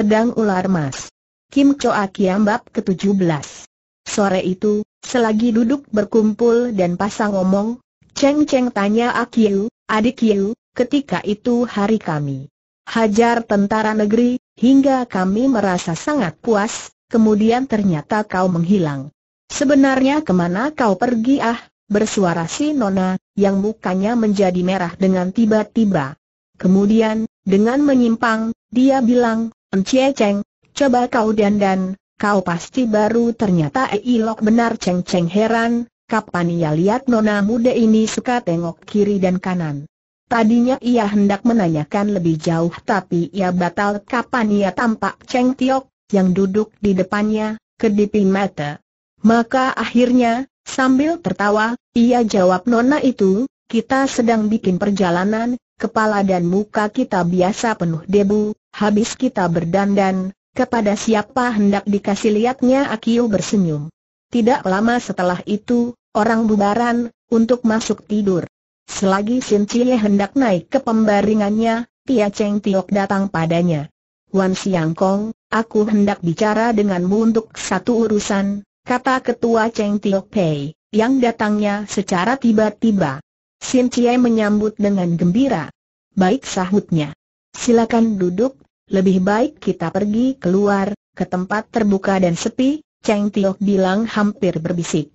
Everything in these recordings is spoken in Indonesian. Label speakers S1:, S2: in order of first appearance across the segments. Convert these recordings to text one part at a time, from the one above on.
S1: Pedang Ular Mas. Kim Choa Kiam Bab ke-17. Sore itu, selagi duduk berkumpul dan pasang omong, Cheng Cheng tanya Akiu, adik Kiu, ketika itu hari kami. Hajar tentara negeri, hingga kami merasa sangat puas, kemudian ternyata kau menghilang. Sebenarnya kemana kau pergi ah, bersuara si Nona, yang mukanya menjadi merah dengan tiba-tiba. Kemudian, dengan menyimpang, dia bilang, Encie Cheng, coba kau dandan, kau pasti baru ternyata Eilok benar Cheng Cheng heran, kapan ia lihat nona muda ini suka tengok kiri dan kanan. Tadinya ia hendak menanyakan lebih jauh tapi ia batal kapan ia tampak Cheng Tiok, yang duduk di depannya, kedipin mata. Maka akhirnya, sambil tertawa, ia jawab nona itu, kita sedang bikin perjalanan, kepala dan muka kita biasa penuh debu, Habis kita berdandan, kepada siapa hendak dikasih lihatnya Akio bersenyum. Tidak lama setelah itu, orang bubaran, untuk masuk tidur. Selagi Sin Cie hendak naik ke pembaringannya, Tia Cheng Tiok datang padanya. Wan Siang Kong, aku hendak bicara denganmu untuk satu urusan, kata ketua Cheng Tiok Pei, yang datangnya secara tiba-tiba. Sin Cie menyambut dengan gembira. Baik sahutnya. Silakan duduk, lebih baik kita pergi keluar, ke tempat terbuka dan sepi, Cheng Tiok bilang hampir berbisik.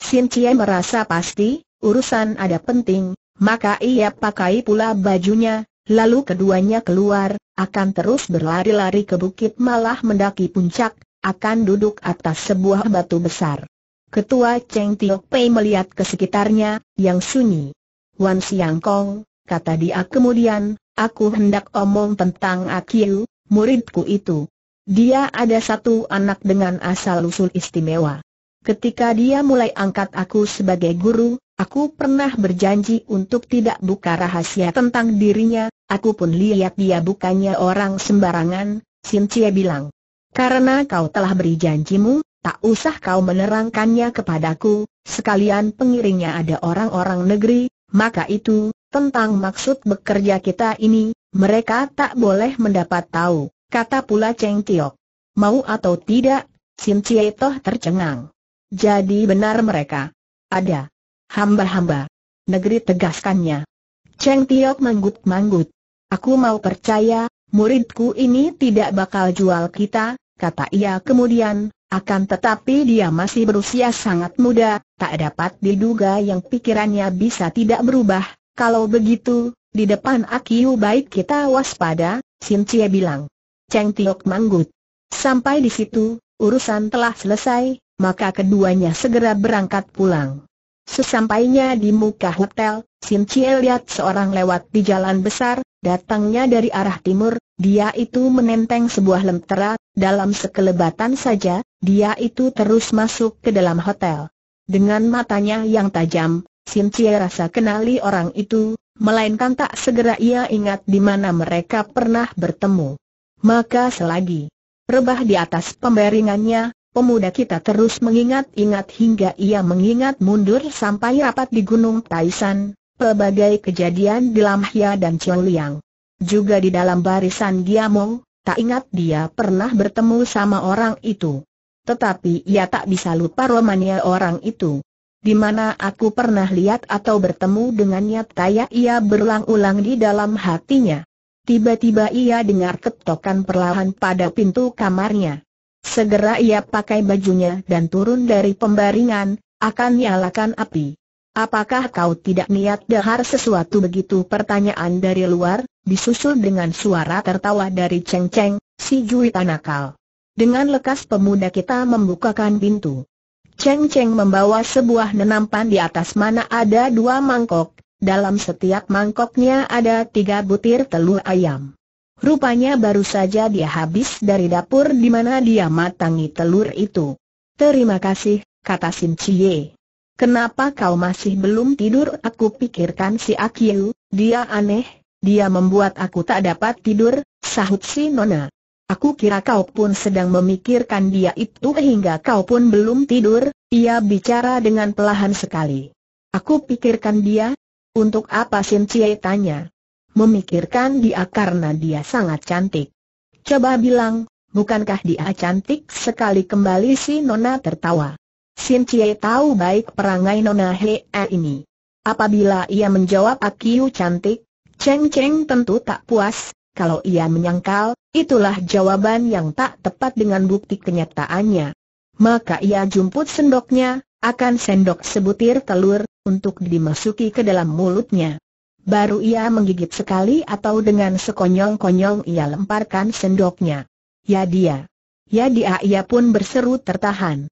S1: Sin Cie merasa pasti, urusan ada penting, maka ia pakai pula bajunya, lalu keduanya keluar, akan terus berlari-lari ke bukit malah mendaki puncak, akan duduk atas sebuah batu besar. Ketua Cheng Tiok Pei melihat ke sekitarnya, yang sunyi. Wan Siang Kong, kata dia kemudian, Aku hendak omong tentang Akiu, muridku itu. Dia ada satu anak dengan asal-usul istimewa. Ketika dia mulai angkat aku sebagai guru, aku pernah berjanji untuk tidak buka rahasia tentang dirinya, aku pun lihat dia bukannya orang sembarangan, Sintia bilang. Karena kau telah beri janjimu, tak usah kau menerangkannya kepadaku, sekalian pengiringnya ada orang-orang negeri, maka itu, tentang maksud bekerja kita ini, mereka tak boleh mendapat tahu, kata pula Cheng Tiok. Mau atau tidak, Sin Cie Toh tercengang. Jadi benar mereka. Ada. Hamba-hamba. Negeri tegaskannya. Cheng Tiok manggut-manggut. Aku mau percaya, muridku ini tidak bakal jual kita, kata ia kemudian, akan tetapi dia masih berusia sangat muda, tak dapat diduga yang pikirannya bisa tidak berubah, kalau begitu, di depan Akiu baik kita waspada, Sin Cie bilang. Cheng Tiok manggut. Sampai di situ, urusan telah selesai, maka keduanya segera berangkat pulang. Sesampainya di muka hotel, Sin Cie lihat seorang lewat di jalan besar, datangnya dari arah timur, dia itu menenteng sebuah lentera, dalam sekelebatan saja, dia itu terus masuk ke dalam hotel. Dengan matanya yang tajam, Sim Sintia rasa kenali orang itu, melainkan tak segera ia ingat di mana mereka pernah bertemu. Maka selagi rebah di atas pemberingannya, pemuda kita terus mengingat-ingat hingga ia mengingat mundur sampai rapat di Gunung Taisan, pelbagai kejadian di Lamhia dan Choliang. Juga di dalam barisan Giamong, tak ingat dia pernah bertemu sama orang itu. Tetapi ia tak bisa lupa romannya orang itu di mana aku pernah lihat atau bertemu dengannya taya ia berulang-ulang di dalam hatinya. Tiba-tiba ia dengar ketokan perlahan pada pintu kamarnya. Segera ia pakai bajunya dan turun dari pembaringan, akan nyalakan api. Apakah kau tidak niat dahar sesuatu begitu pertanyaan dari luar, disusul dengan suara tertawa dari Cheng Cheng, si Jui Tanakal. Dengan lekas pemuda kita membukakan pintu. Cheng Cheng membawa sebuah nenampan di atas mana ada dua mangkok, dalam setiap mangkoknya ada tiga butir telur ayam. Rupanya baru saja dia habis dari dapur di mana dia matangi telur itu. Terima kasih, kata Sim Chie. Kenapa kau masih belum tidur? Aku pikirkan si Akiu, dia aneh, dia membuat aku tak dapat tidur, sahut si Nona. Aku kira kau pun sedang memikirkan dia itu hingga kau pun belum tidur, ia bicara dengan pelahan sekali. Aku pikirkan dia? Untuk apa Sin Cie tanya? Memikirkan dia karena dia sangat cantik. Coba bilang, bukankah dia cantik sekali kembali si Nona tertawa. Sin Cie tahu baik perangai Nona Hee ini. Apabila ia menjawab Akiu cantik, Cheng Cheng tentu tak puas, kalau ia menyangkal, itulah jawaban yang tak tepat dengan bukti kenyataannya. Maka ia jumput sendoknya, akan sendok sebutir telur, untuk dimasuki ke dalam mulutnya. Baru ia menggigit sekali atau dengan sekonyong-konyong ia lemparkan sendoknya. Ya dia. Ya dia ia pun berseru tertahan.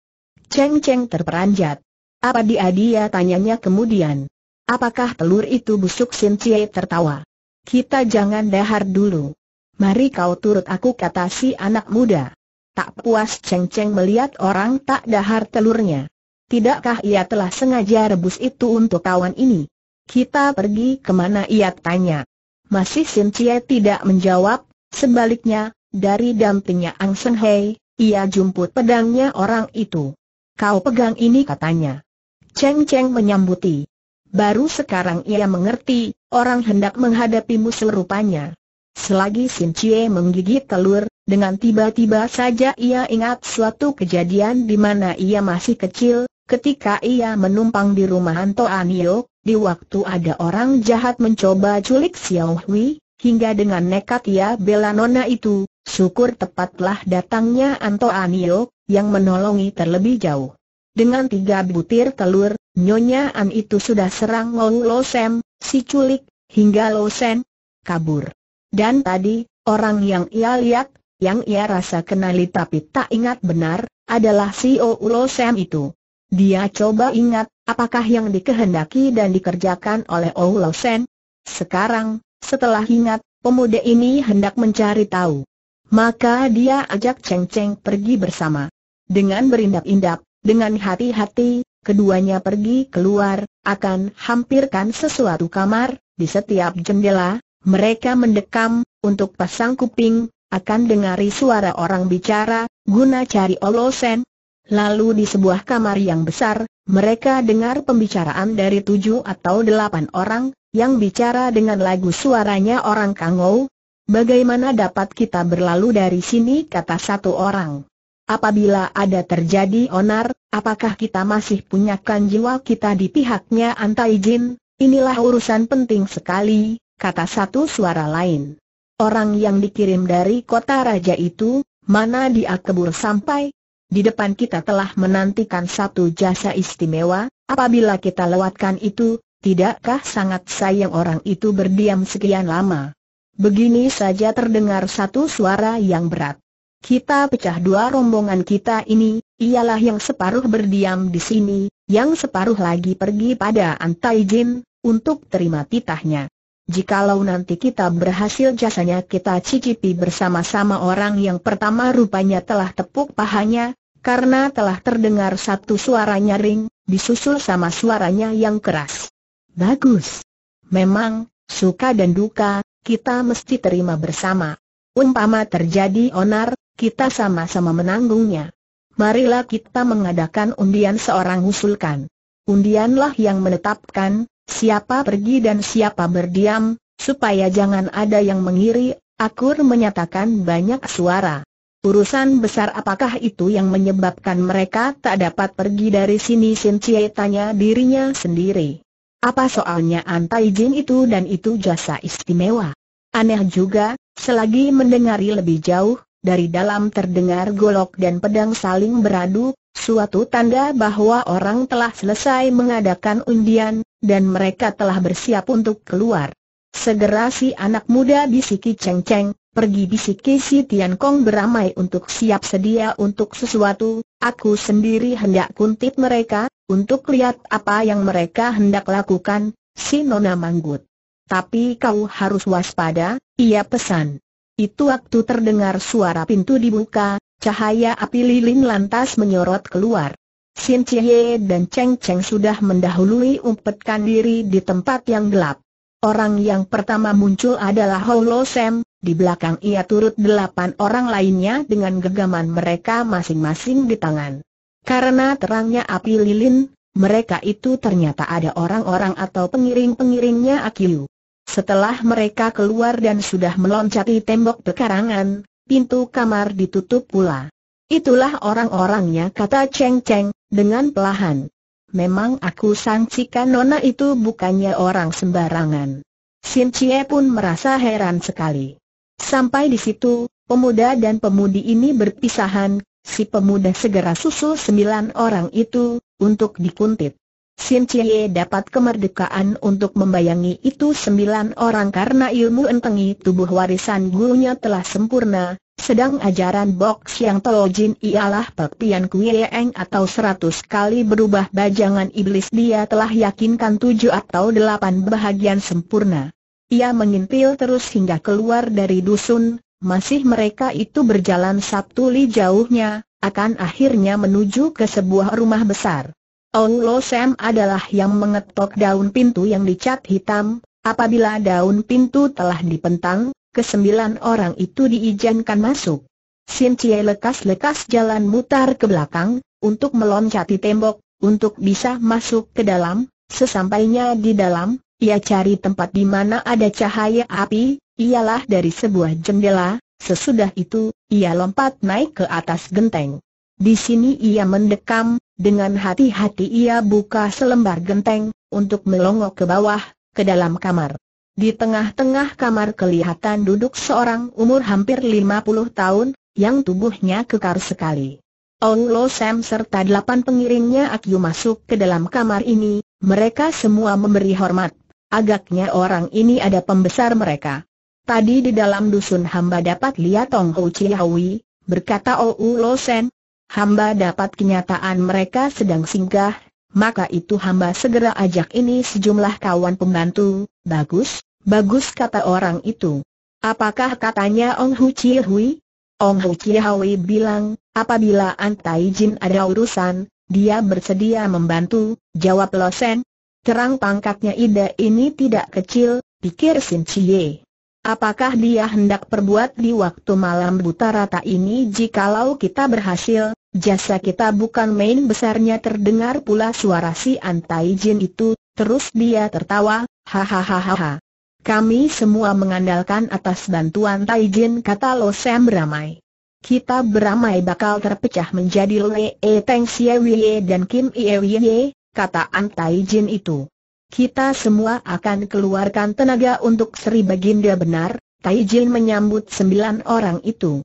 S1: Ceng-ceng terperanjat. Apa dia dia tanyanya kemudian. Apakah telur itu busuk Sin tertawa. Kita jangan dahar dulu. Mari kau turut aku kata si anak muda. Tak puas Cheng Cheng melihat orang tak dahar telurnya. Tidakkah ia telah sengaja rebus itu untuk kawan ini? Kita pergi kemana ia tanya. Masih Sin Cie tidak menjawab, sebaliknya, dari dampingnya Ang Seng Hei, ia jumput pedangnya orang itu. Kau pegang ini katanya. Cheng Cheng menyambuti. Baru sekarang ia mengerti, orang hendak menghadapi musuh rupanya. Selagi Sin Chie menggigit telur, dengan tiba-tiba saja ia ingat suatu kejadian di mana ia masih kecil, ketika ia menumpang di rumah Anto Anio, di waktu ada orang jahat mencoba culik Xiao Hui, hingga dengan nekat ia bela nona itu, syukur tepatlah datangnya Anto Anio, yang menolongi terlebih jauh. Dengan tiga butir telur, Nyonya An itu sudah serang Ngou Lo Sem, si culik, hingga Lo Sen kabur. Dan tadi, orang yang ia lihat, yang ia rasa kenali tapi tak ingat benar, adalah si O Lo Sem itu. Dia coba ingat, apakah yang dikehendaki dan dikerjakan oleh O Lo Sen? Sekarang, setelah ingat, pemuda ini hendak mencari tahu. Maka dia ajak Cheng Cheng pergi bersama. Dengan berindap-indap, dengan hati-hati, keduanya pergi keluar, akan hampirkan sesuatu kamar, di setiap jendela, mereka mendekam, untuk pasang kuping, akan dengari suara orang bicara, guna cari olosen. Lalu di sebuah kamar yang besar, mereka dengar pembicaraan dari tujuh atau delapan orang, yang bicara dengan lagu suaranya orang kangou. Bagaimana dapat kita berlalu dari sini kata satu orang. Apabila ada terjadi onar, apakah kita masih punyakan jiwa kita di pihaknya Antai Jin? Inilah urusan penting sekali, kata satu suara lain. Orang yang dikirim dari kota raja itu, mana dia kebur sampai? Di depan kita telah menantikan satu jasa istimewa, apabila kita lewatkan itu, tidakkah sangat sayang orang itu berdiam sekian lama? Begini saja terdengar satu suara yang berat. Kita pecah dua rombongan kita ini, ialah yang separuh berdiam di sini, yang separuh lagi pergi pada Antai Jin, untuk terima titahnya. Jikalau nanti kita berhasil jasanya kita cicipi bersama-sama orang yang pertama rupanya telah tepuk pahanya, karena telah terdengar satu suara nyaring, disusul sama suaranya yang keras. Bagus. Memang, suka dan duka, kita mesti terima bersama. Umpama terjadi onar, kita sama-sama menanggungnya. Marilah kita mengadakan undian seorang usulkan. Undianlah yang menetapkan, siapa pergi dan siapa berdiam, supaya jangan ada yang mengiri, akur menyatakan banyak suara. Urusan besar apakah itu yang menyebabkan mereka tak dapat pergi dari sini Sin Cie tanya dirinya sendiri. Apa soalnya antai jin itu dan itu jasa istimewa? Aneh juga, selagi mendengari lebih jauh, dari dalam terdengar golok dan pedang saling beradu, suatu tanda bahwa orang telah selesai mengadakan undian, dan mereka telah bersiap untuk keluar. Segera si anak muda bisiki Cheng Cheng, pergi bisiki si Tian Kong beramai untuk siap sedia untuk sesuatu, aku sendiri hendak kuntit mereka, untuk lihat apa yang mereka hendak lakukan, si Nona Manggut. Tapi kau harus waspada, ia pesan. Itu waktu terdengar suara pintu dibuka, cahaya api lilin lantas menyorot keluar. Sin Chie dan Cheng Cheng sudah mendahului umpetkan diri di tempat yang gelap. Orang yang pertama muncul adalah Ho Lo Sam, di belakang ia turut delapan orang lainnya dengan gegaman mereka masing-masing di tangan. Karena terangnya api lilin, mereka itu ternyata ada orang-orang atau pengiring-pengiringnya Akiu. Setelah mereka keluar dan sudah meloncati tembok pekarangan, pintu kamar ditutup pula. Itulah orang-orangnya kata Cheng Cheng, dengan pelahan. Memang aku sangsikan nona itu bukannya orang sembarangan. Sin Cie pun merasa heran sekali. Sampai di situ, pemuda dan pemudi ini berpisahan, si pemuda segera susul sembilan orang itu, untuk dikuntit. Sim Chie dapat kemerdekaan untuk membayangi itu sembilan orang karena ilmu entengi tubuh warisan gurunya telah sempurna, sedang ajaran box yang Tolojin ialah Pepian Kuieng atau seratus kali berubah bajangan iblis dia telah yakinkan tujuh atau delapan bahagian sempurna. Ia mengintil terus hingga keluar dari dusun, masih mereka itu berjalan satu li jauhnya, akan akhirnya menuju ke sebuah rumah besar. Ong Lo Sam adalah yang mengetok daun pintu yang dicat hitam, apabila daun pintu telah dipentang, kesembilan orang itu diizinkan masuk. Sin Cie lekas-lekas jalan mutar ke belakang, untuk meloncati tembok, untuk bisa masuk ke dalam, sesampainya di dalam, ia cari tempat di mana ada cahaya api, ialah dari sebuah jendela, sesudah itu, ia lompat naik ke atas genteng. Di sini ia mendekam, dengan hati-hati ia buka selembar genteng, untuk melongok ke bawah, ke dalam kamar. Di tengah-tengah kamar kelihatan duduk seorang umur hampir lima puluh tahun, yang tubuhnya kekar sekali. Ong Lo Sam serta delapan pengiringnya Akyu masuk ke dalam kamar ini, mereka semua memberi hormat. Agaknya orang ini ada pembesar mereka. Tadi di dalam dusun hamba dapat lihat Ong Ho Hawi, berkata Ong Lo Sen, hamba dapat kenyataan mereka sedang singgah, maka itu hamba segera ajak ini sejumlah kawan pembantu, bagus, bagus kata orang itu. Apakah katanya Ong Hu Chi Hui? Ong Hu Chi bilang, apabila Antai Jin ada urusan, dia bersedia membantu, jawab Losen. Terang pangkatnya Ida ini tidak kecil, pikir Sin Chie. Apakah dia hendak perbuat di waktu malam buta rata ini jikalau kita berhasil, Jasa kita bukan main besarnya terdengar pula suara si Antai Jin itu, terus dia tertawa, hahaha. Kami semua mengandalkan atas bantuan Tai Jin kata Lo Sam beramai. Kita beramai bakal terpecah menjadi Lee e Teng Xie e dan Kim Ie e, kata Antai Jin itu. Kita semua akan keluarkan tenaga untuk Sri Baginda benar, Tai Jin menyambut sembilan orang itu.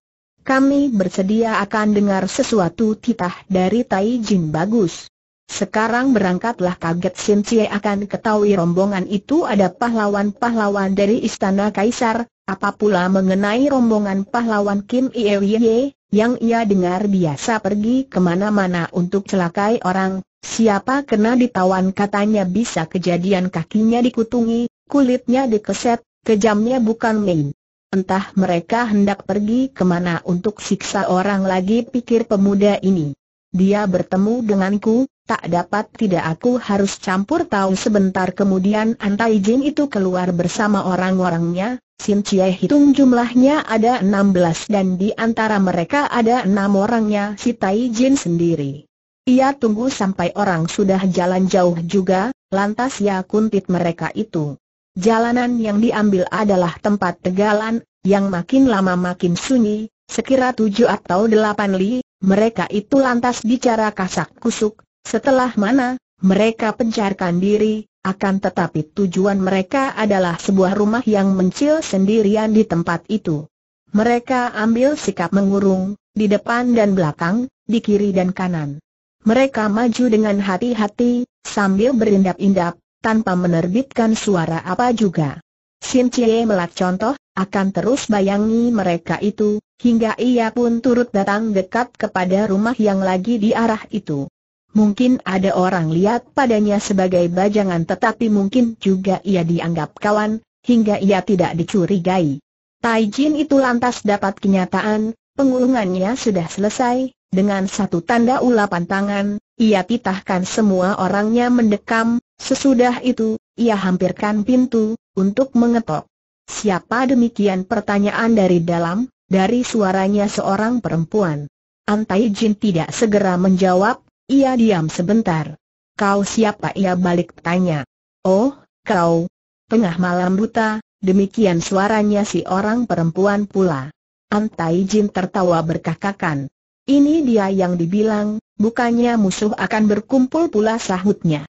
S1: Kami bersedia akan dengar sesuatu titah dari Tai Jin Bagus. Sekarang berangkatlah kaget Sim Cie akan ketahui rombongan itu ada pahlawan-pahlawan dari Istana Kaisar, apa pula mengenai rombongan pahlawan Kim Iewye, yang ia dengar biasa pergi kemana-mana untuk celakai orang, siapa kena ditawan katanya bisa kejadian kakinya dikutungi, kulitnya dikeset, kejamnya bukan main. Entah mereka hendak pergi kemana untuk siksa orang lagi pikir pemuda ini. Dia bertemu denganku, tak dapat tidak aku harus campur tahu sebentar kemudian Antai Jin itu keluar bersama orang-orangnya, Sin Ciehitung hitung jumlahnya ada enam belas dan di antara mereka ada enam orangnya si Tai Jin sendiri. Ia tunggu sampai orang sudah jalan jauh juga, lantas ia kuntit mereka itu. Jalanan yang diambil adalah tempat tegalan, yang makin lama makin sunyi, sekira tujuh atau delapan li, mereka itu lantas bicara kasak kusuk, setelah mana, mereka pencarkan diri, akan tetapi tujuan mereka adalah sebuah rumah yang mencil sendirian di tempat itu. Mereka ambil sikap mengurung, di depan dan belakang, di kiri dan kanan. Mereka maju dengan hati-hati, sambil berindap-indap, tanpa menerbitkan suara apa juga. Sin Cie melak contoh, akan terus bayangi mereka itu, hingga ia pun turut datang dekat kepada rumah yang lagi di arah itu. Mungkin ada orang lihat padanya sebagai bajangan tetapi mungkin juga ia dianggap kawan, hingga ia tidak dicurigai. Tai Jin itu lantas dapat kenyataan, pengulungannya sudah selesai, dengan satu tanda ulapan tangan, ia titahkan semua orangnya mendekam, Sesudah itu, ia hampirkan pintu, untuk mengetok. Siapa demikian pertanyaan dari dalam, dari suaranya seorang perempuan. Antai Jin tidak segera menjawab, ia diam sebentar. Kau siapa ia balik tanya. Oh, kau. Tengah malam buta, demikian suaranya si orang perempuan pula. Antai Jin tertawa berkakakan. Ini dia yang dibilang, bukannya musuh akan berkumpul pula sahutnya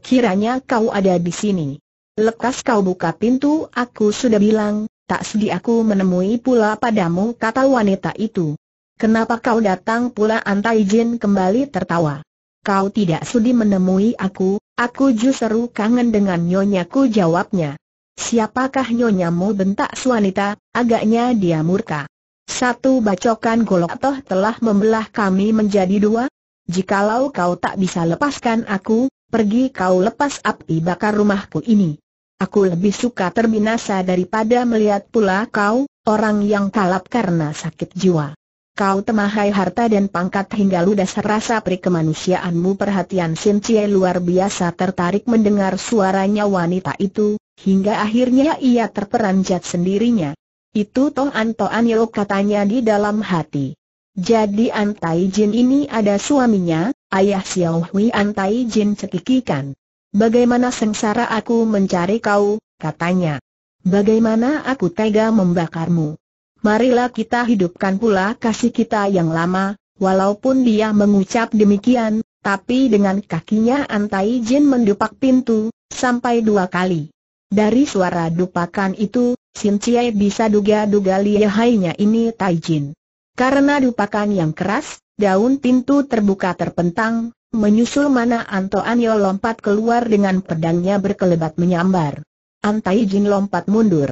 S1: kiranya kau ada di sini. Lekas kau buka pintu, aku sudah bilang, tak sedih aku menemui pula padamu kata wanita itu. Kenapa kau datang pula Antai Jin kembali tertawa. Kau tidak sudi menemui aku, aku justru kangen dengan nyonyaku jawabnya. Siapakah nyonyamu bentak suanita, agaknya dia murka. Satu bacokan golok toh telah membelah kami menjadi dua. Jikalau kau tak bisa lepaskan aku, pergi kau lepas api bakar rumahku ini. Aku lebih suka terbinasa daripada melihat pula kau, orang yang kalap karena sakit jiwa. Kau temahai harta dan pangkat hingga ludas rasa perikemanusiaanmu perhatian Sin Cie luar biasa tertarik mendengar suaranya wanita itu, hingga akhirnya ia terperanjat sendirinya. Itu Toh Anto Anio katanya di dalam hati. Jadi Antai Jin ini ada suaminya, Ayah Xiao Hui Antai Jin cekikikan. Bagaimana sengsara aku mencari kau, katanya. Bagaimana aku tega membakarmu. Marilah kita hidupkan pula kasih kita yang lama, walaupun dia mengucap demikian, tapi dengan kakinya Antai Jin mendupak pintu, sampai dua kali. Dari suara dupakan itu, Sin Chie bisa duga-duga lihainya ini Tai Jin. Karena dupakan yang keras, Daun pintu terbuka terpentang, menyusul mana Anto Anyo lompat keluar dengan pedangnya berkelebat menyambar. Antai Jin lompat mundur.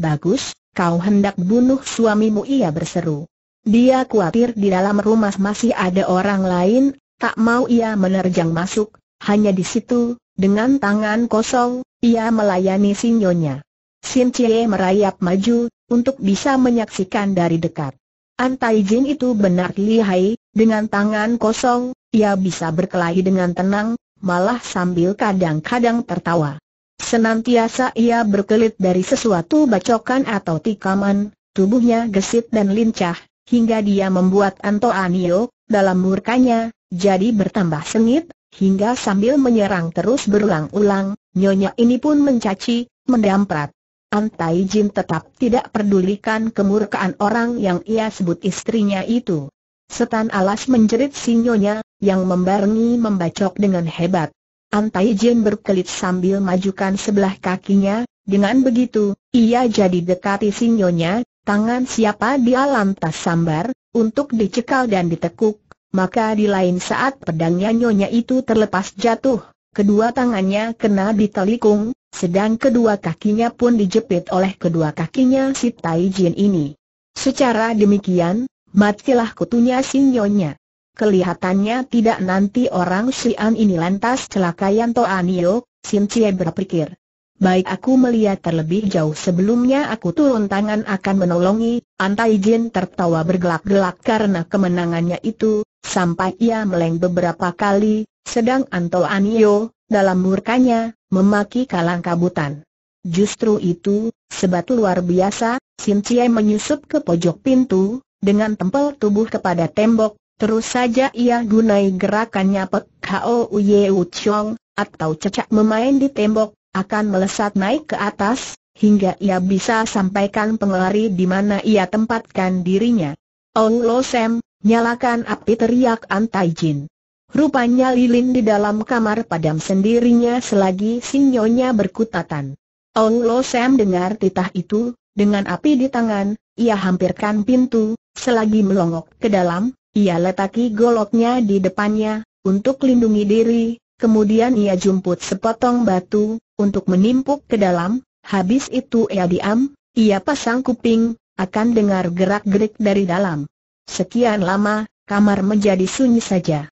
S1: Bagus, kau hendak bunuh suamimu ia berseru. Dia khawatir di dalam rumah masih ada orang lain, tak mau ia menerjang masuk, hanya di situ, dengan tangan kosong, ia melayani sinyonya. Sin Cie merayap maju, untuk bisa menyaksikan dari dekat. Antai Jin itu benar lihai, dengan tangan kosong, ia bisa berkelahi dengan tenang, malah sambil kadang-kadang tertawa. Senantiasa ia berkelit dari sesuatu bacokan atau tikaman, tubuhnya gesit dan lincah, hingga dia membuat Anto Anio, dalam murkanya, jadi bertambah sengit, hingga sambil menyerang terus berulang-ulang, nyonya ini pun mencaci, mendamprat. Antai Jin tetap tidak pedulikan kemurkaan orang yang ia sebut istrinya itu. Setan alas menjerit sinyonya, yang membarengi membacok dengan hebat. Antai Jin berkelit sambil majukan sebelah kakinya, dengan begitu, ia jadi dekati sinyonya, tangan siapa dia lantas sambar, untuk dicekal dan ditekuk, maka di lain saat pedangnya nyonya itu terlepas jatuh, kedua tangannya kena ditelikung, sedang kedua kakinya pun dijepit oleh kedua kakinya si Tai Jin ini. Secara demikian, matilah kutunya Sinyonya. Kelihatannya tidak nanti orang Sian ini lantas celaka Yanto Anio, Sin Cie berpikir. Baik aku melihat terlebih jauh sebelumnya aku turun tangan akan menolongi, Antai Jin tertawa bergelak-gelak karena kemenangannya itu, sampai ia meleng beberapa kali, sedang Anto Anio, dalam murkanya, memaki kalang kabutan. Justru itu, sebat luar biasa, Sin Cie menyusup ke pojok pintu, dengan tempel tubuh kepada tembok, terus saja ia gunai gerakannya Pek Hao Yeu Chong, atau cecak memain di tembok, akan melesat naik ke atas, hingga ia bisa sampaikan pengelari di mana ia tempatkan dirinya. Ong Lo sem, nyalakan api teriak Antai Jin. Rupanya lilin di dalam kamar padam sendirinya selagi sinyonya berkutatan. Ong Lo sem dengar titah itu, dengan api di tangan, ia hampirkan pintu, Selagi melongok ke dalam, ia letaki goloknya di depannya, untuk lindungi diri, kemudian ia jumput sepotong batu, untuk menimpuk ke dalam, habis itu ia diam, ia pasang kuping, akan dengar gerak-gerik dari dalam. Sekian lama, kamar menjadi sunyi saja.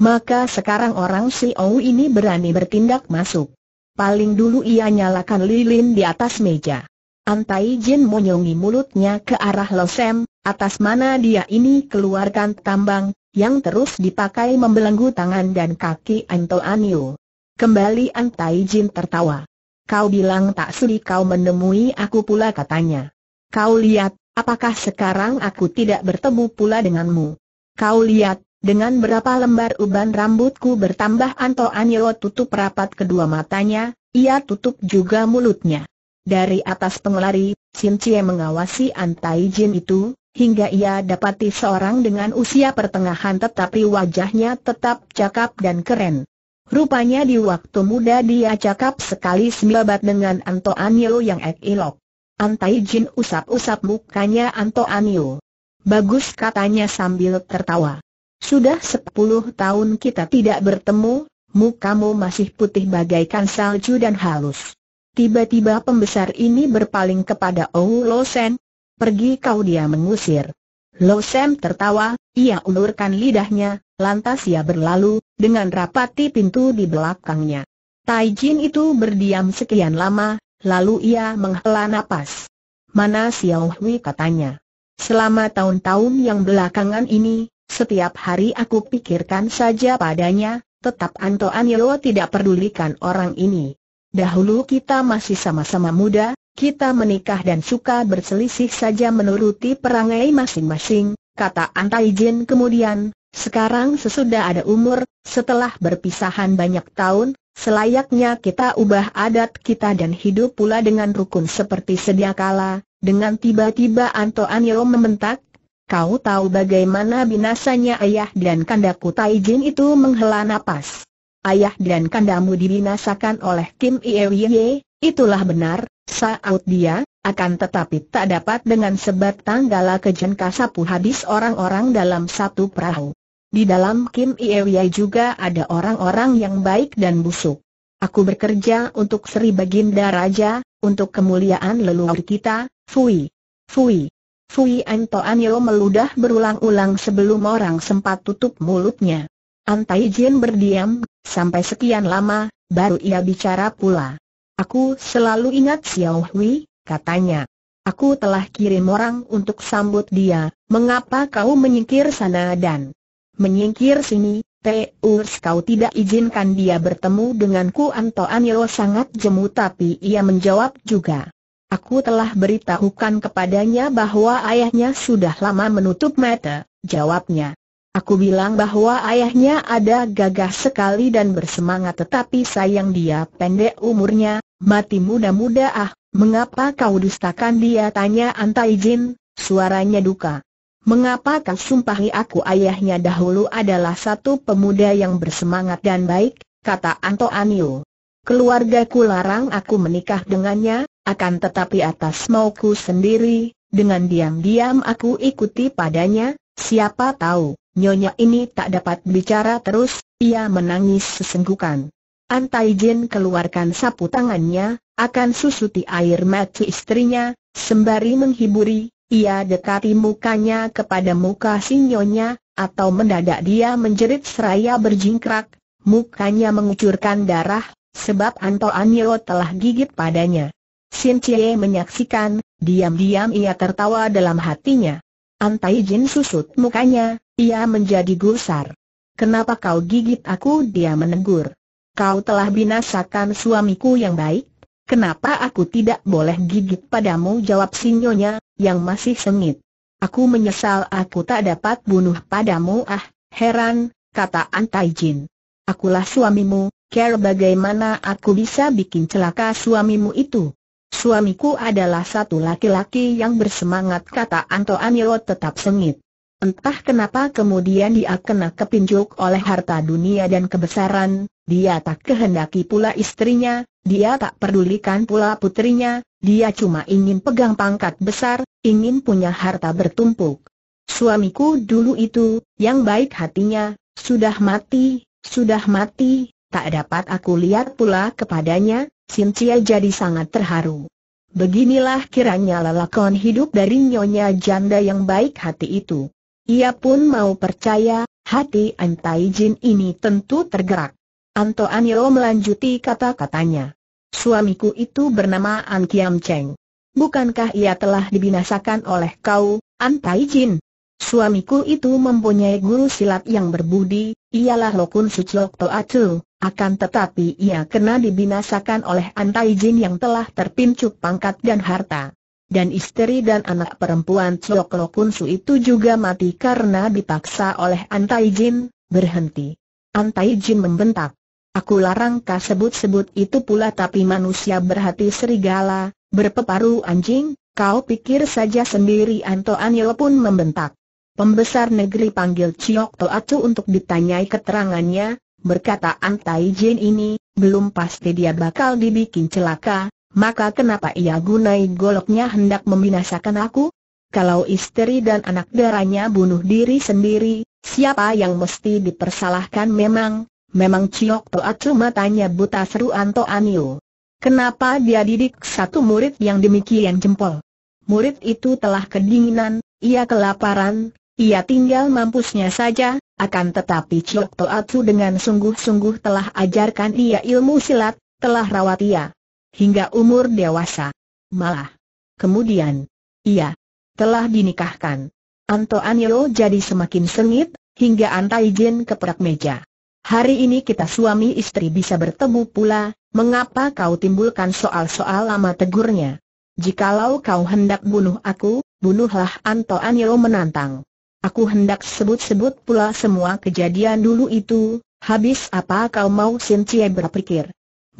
S1: Maka sekarang orang si Ou ini berani bertindak masuk. Paling dulu ia nyalakan lilin di atas meja. Antai Jin monyongi mulutnya ke arah Losem, atas mana dia ini keluarkan tambang, yang terus dipakai membelenggu tangan dan kaki Anto Anio. Kembali Antai Jin tertawa. Kau bilang tak sudi kau menemui aku pula katanya. Kau lihat, apakah sekarang aku tidak bertemu pula denganmu? Kau lihat, dengan berapa lembar uban rambutku bertambah Anto Anio tutup rapat kedua matanya, ia tutup juga mulutnya. Dari atas pengelari, Sin Cie mengawasi antai jin itu, hingga ia dapati seorang dengan usia pertengahan tetapi wajahnya tetap cakap dan keren. Rupanya di waktu muda dia cakap sekali sembabat dengan Antonio yang ekilok. Antai jin usap-usap mukanya Anto Antonio. Bagus katanya sambil tertawa. Sudah sepuluh tahun kita tidak bertemu, mukamu masih putih bagaikan salju dan halus. Tiba-tiba pembesar ini berpaling kepada Ou Lo Sen. Pergi kau dia mengusir. Lo Sen tertawa, ia ulurkan lidahnya, lantas ia berlalu, dengan rapati pintu di belakangnya. Tai Jin itu berdiam sekian lama, lalu ia menghela napas. Mana Xiao Hui katanya. Selama tahun-tahun yang belakangan ini, setiap hari aku pikirkan saja padanya, tetap Anto Anilo tidak pedulikan orang ini. Dahulu kita masih sama-sama muda, kita menikah dan suka berselisih saja menuruti perangai masing-masing, kata Antai Jin kemudian, sekarang sesudah ada umur, setelah berpisahan banyak tahun, selayaknya kita ubah adat kita dan hidup pula dengan rukun seperti sediakala. dengan tiba-tiba Anto Anio mementak, Kau tahu bagaimana binasanya ayah dan kandaku Taijin itu menghela napas ayah dan kandamu dibinasakan oleh Kim Iewye, itulah benar, saat dia, akan tetapi tak dapat dengan sebatang tanggala kejenka sapu habis orang-orang dalam satu perahu. Di dalam Kim Iewye juga ada orang-orang yang baik dan busuk. Aku bekerja untuk Sri Baginda Raja, untuk kemuliaan leluhur kita, Fui. Fui. Fui Anto Antoanio meludah berulang-ulang sebelum orang sempat tutup mulutnya. Tai Jin berdiam, sampai sekian lama, baru ia bicara pula. Aku selalu ingat Xiao Hui, katanya. Aku telah kirim orang untuk sambut dia, mengapa kau menyingkir sana dan menyingkir sini, Teus kau tidak izinkan dia bertemu denganku Anto Anilo sangat jemu tapi ia menjawab juga. Aku telah beritahukan kepadanya bahwa ayahnya sudah lama menutup mata, jawabnya. Aku bilang bahwa ayahnya ada gagah sekali dan bersemangat tetapi sayang dia pendek umurnya, mati muda-muda ah, mengapa kau dustakan dia tanya Antai Jin, suaranya duka. Mengapa kau sumpahi aku ayahnya dahulu adalah satu pemuda yang bersemangat dan baik, kata Anto Anio. Keluargaku larang aku menikah dengannya, akan tetapi atas mauku sendiri, dengan diam-diam aku ikuti padanya, siapa tahu Nyonya ini tak dapat bicara terus, ia menangis sesenggukan. Antai Jin keluarkan sapu tangannya, akan susuti air mata istrinya, sembari menghiburi, ia dekati mukanya kepada muka si nyonya, atau mendadak dia menjerit seraya berjingkrak, mukanya mengucurkan darah, sebab Anto Anio telah gigit padanya. Sin Cie menyaksikan, diam-diam ia tertawa dalam hatinya. Antai Jin susut mukanya, ia menjadi gusar. Kenapa kau gigit aku? Dia menegur. Kau telah binasakan suamiku yang baik. Kenapa aku tidak boleh gigit padamu? Jawab sinyonya, yang masih sengit. Aku menyesal aku tak dapat bunuh padamu ah, heran, kata Antai Jin. Akulah suamimu, care bagaimana aku bisa bikin celaka suamimu itu. Suamiku adalah satu laki-laki yang bersemangat kata Anto Anilo tetap sengit. Entah kenapa kemudian dia kena kepinjuk oleh harta dunia dan kebesaran, dia tak kehendaki pula istrinya, dia tak pedulikan pula putrinya, dia cuma ingin pegang pangkat besar, ingin punya harta bertumpuk. Suamiku dulu itu, yang baik hatinya, sudah mati, sudah mati, tak dapat aku lihat pula kepadanya, Cynthia jadi sangat terharu. Beginilah kiranya lelakon hidup dari nyonya janda yang baik hati itu. Ia pun mau percaya, hati Antai Jin ini tentu tergerak. Anto Anio melanjuti kata-katanya. Suamiku itu bernama An Kiam Cheng. Bukankah ia telah dibinasakan oleh kau, Antai Jin? Suamiku itu mempunyai guru silat yang berbudi, ialah Lokun Suclok Toacu, akan tetapi ia kena dibinasakan oleh Antai Jin yang telah terpincuk pangkat dan harta dan istri dan anak perempuan Chok Lo Kun Su itu juga mati karena dipaksa oleh Antai Jin, berhenti. Antai Jin membentak. Aku larang kau sebut-sebut itu pula tapi manusia berhati serigala, berpeparu anjing, kau pikir saja sendiri Anto Anil pun membentak. Pembesar negeri panggil To acu untuk ditanyai keterangannya, berkata Antai Jin ini, belum pasti dia bakal dibikin celaka, maka kenapa ia gunai goloknya hendak membinasakan aku? Kalau istri dan anak darahnya bunuh diri sendiri, siapa yang mesti dipersalahkan memang? Memang Ciok Toatu matanya buta seru Anto Anio. Kenapa dia didik satu murid yang demikian jempol? Murid itu telah kedinginan, ia kelaparan, ia tinggal mampusnya saja, akan tetapi Ciok Toatsu dengan sungguh-sungguh telah ajarkan ia ilmu silat, telah rawat ia hingga umur dewasa. Malah, kemudian, ia telah dinikahkan. Anto Anio jadi semakin sengit, hingga antai Jin keperak meja. Hari ini kita suami istri bisa bertemu pula, mengapa kau timbulkan soal-soal lama tegurnya? Jikalau kau hendak bunuh aku, bunuhlah Anto Anio menantang. Aku hendak sebut-sebut pula semua kejadian dulu itu, habis apa kau mau Sin berpikir.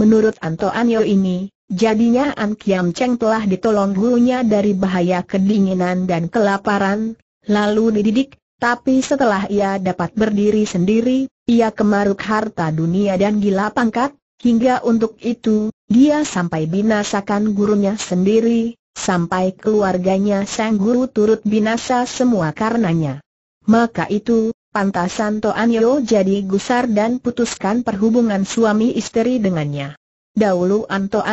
S1: Menurut Anto Anyo ini, jadinya An Kiam Cheng telah ditolong gurunya dari bahaya kedinginan dan kelaparan, lalu dididik, tapi setelah ia dapat berdiri sendiri, ia kemaruk harta dunia dan gila pangkat, hingga untuk itu, dia sampai binasakan gurunya sendiri, sampai keluarganya sang guru turut binasa semua karenanya. Maka itu, Pantasan Yeo jadi gusar dan putuskan perhubungan suami istri dengannya. Dahulu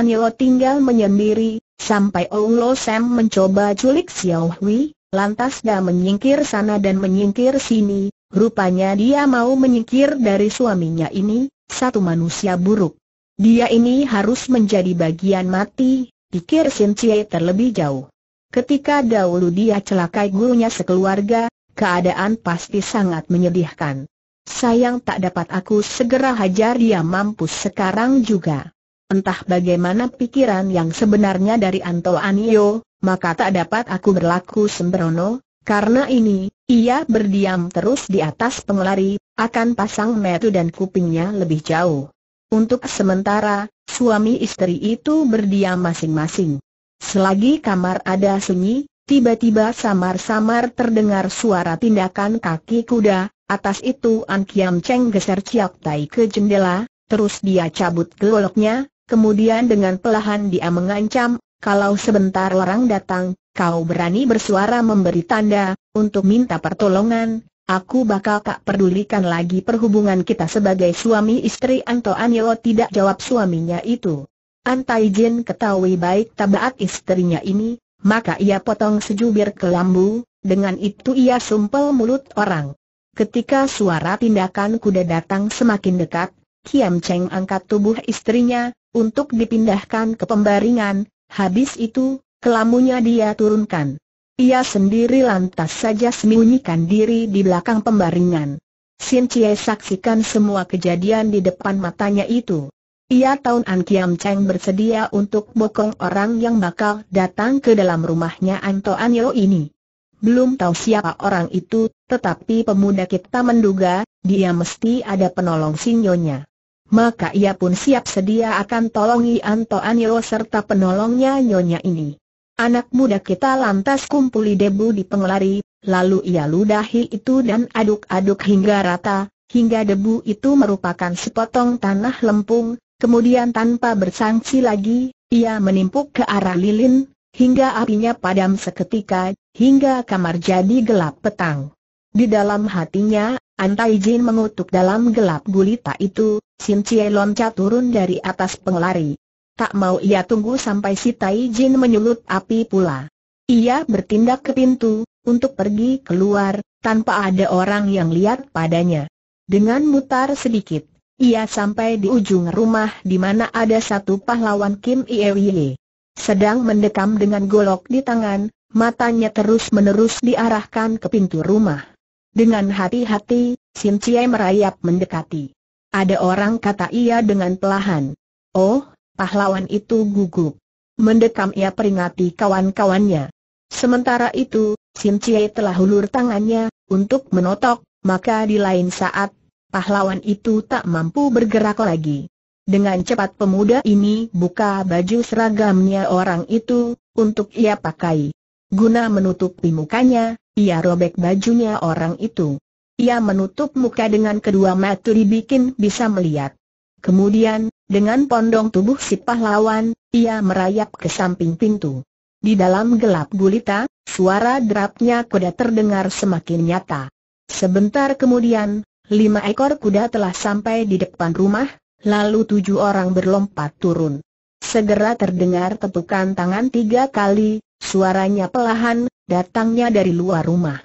S1: Yeo tinggal menyendiri, sampai Ong Lo Sam mencoba culik Xiao Hui, lantas dia menyingkir sana dan menyingkir sini, rupanya dia mau menyingkir dari suaminya ini, satu manusia buruk. Dia ini harus menjadi bagian mati, pikir Sin Cie terlebih jauh. Ketika dahulu dia celakai gurunya sekeluarga, keadaan pasti sangat menyedihkan. Sayang tak dapat aku segera hajar dia mampus sekarang juga. Entah bagaimana pikiran yang sebenarnya dari Anto Anio, maka tak dapat aku berlaku sembrono, karena ini, ia berdiam terus di atas pengelari, akan pasang metu dan kupingnya lebih jauh. Untuk sementara, suami istri itu berdiam masing-masing. Selagi kamar ada sunyi, Tiba-tiba samar-samar terdengar suara tindakan kaki kuda, atas itu An Kiam Cheng geser Ciak Tai ke jendela, terus dia cabut geloknya, kemudian dengan pelahan dia mengancam, kalau sebentar orang datang, kau berani bersuara memberi tanda, untuk minta pertolongan, aku bakal tak pedulikan lagi perhubungan kita sebagai suami istri Anto Yeo tidak jawab suaminya itu. Antai Jin ketahui baik tabaat istrinya ini, maka ia potong sejubir kelambu, dengan itu ia sumpel mulut orang. Ketika suara tindakan kuda datang semakin dekat, Kiam Cheng angkat tubuh istrinya, untuk dipindahkan ke pembaringan, habis itu, kelamunya dia turunkan. Ia sendiri lantas saja sembunyikan diri di belakang pembaringan. Sin Chie saksikan semua kejadian di depan matanya itu. Ia tahun An Kiam Cheng bersedia untuk bokong orang yang bakal datang ke dalam rumahnya Anto Anyo ini. Belum tahu siapa orang itu, tetapi pemuda kita menduga, dia mesti ada penolong sinyonya. Maka ia pun siap sedia akan tolongi Anto Anyo serta penolongnya nyonya ini. Anak muda kita lantas kumpuli debu di pengelari, lalu ia ludahi itu dan aduk-aduk hingga rata, hingga debu itu merupakan sepotong tanah lempung, Kemudian tanpa bersangsi lagi, ia menimpuk ke arah lilin, hingga apinya padam seketika, hingga kamar jadi gelap petang. Di dalam hatinya, Antai Jin mengutuk dalam gelap gulita itu, Sin Cie loncat turun dari atas penglari. Tak mau ia tunggu sampai si Tai Jin menyulut api pula. Ia bertindak ke pintu, untuk pergi keluar, tanpa ada orang yang lihat padanya. Dengan mutar sedikit, ia sampai di ujung rumah di mana ada satu pahlawan Kim Iewie. Sedang mendekam dengan golok di tangan, matanya terus-menerus diarahkan ke pintu rumah. Dengan hati-hati, Sin Chie merayap mendekati. Ada orang kata ia dengan pelahan. Oh, pahlawan itu gugup. Mendekam ia peringati kawan-kawannya. Sementara itu, Sin Chie telah hulur tangannya, untuk menotok, maka di lain saat pahlawan itu tak mampu bergerak lagi. Dengan cepat pemuda ini buka baju seragamnya orang itu, untuk ia pakai. Guna menutupi mukanya, ia robek bajunya orang itu. Ia menutup muka dengan kedua mata dibikin bisa melihat. Kemudian, dengan pondong tubuh si pahlawan, ia merayap ke samping pintu. Di dalam gelap gulita, suara derapnya kuda terdengar semakin nyata. Sebentar kemudian, lima ekor kuda telah sampai di depan rumah, lalu tujuh orang berlompat turun. Segera terdengar tepukan tangan tiga kali, suaranya pelahan, datangnya dari luar rumah.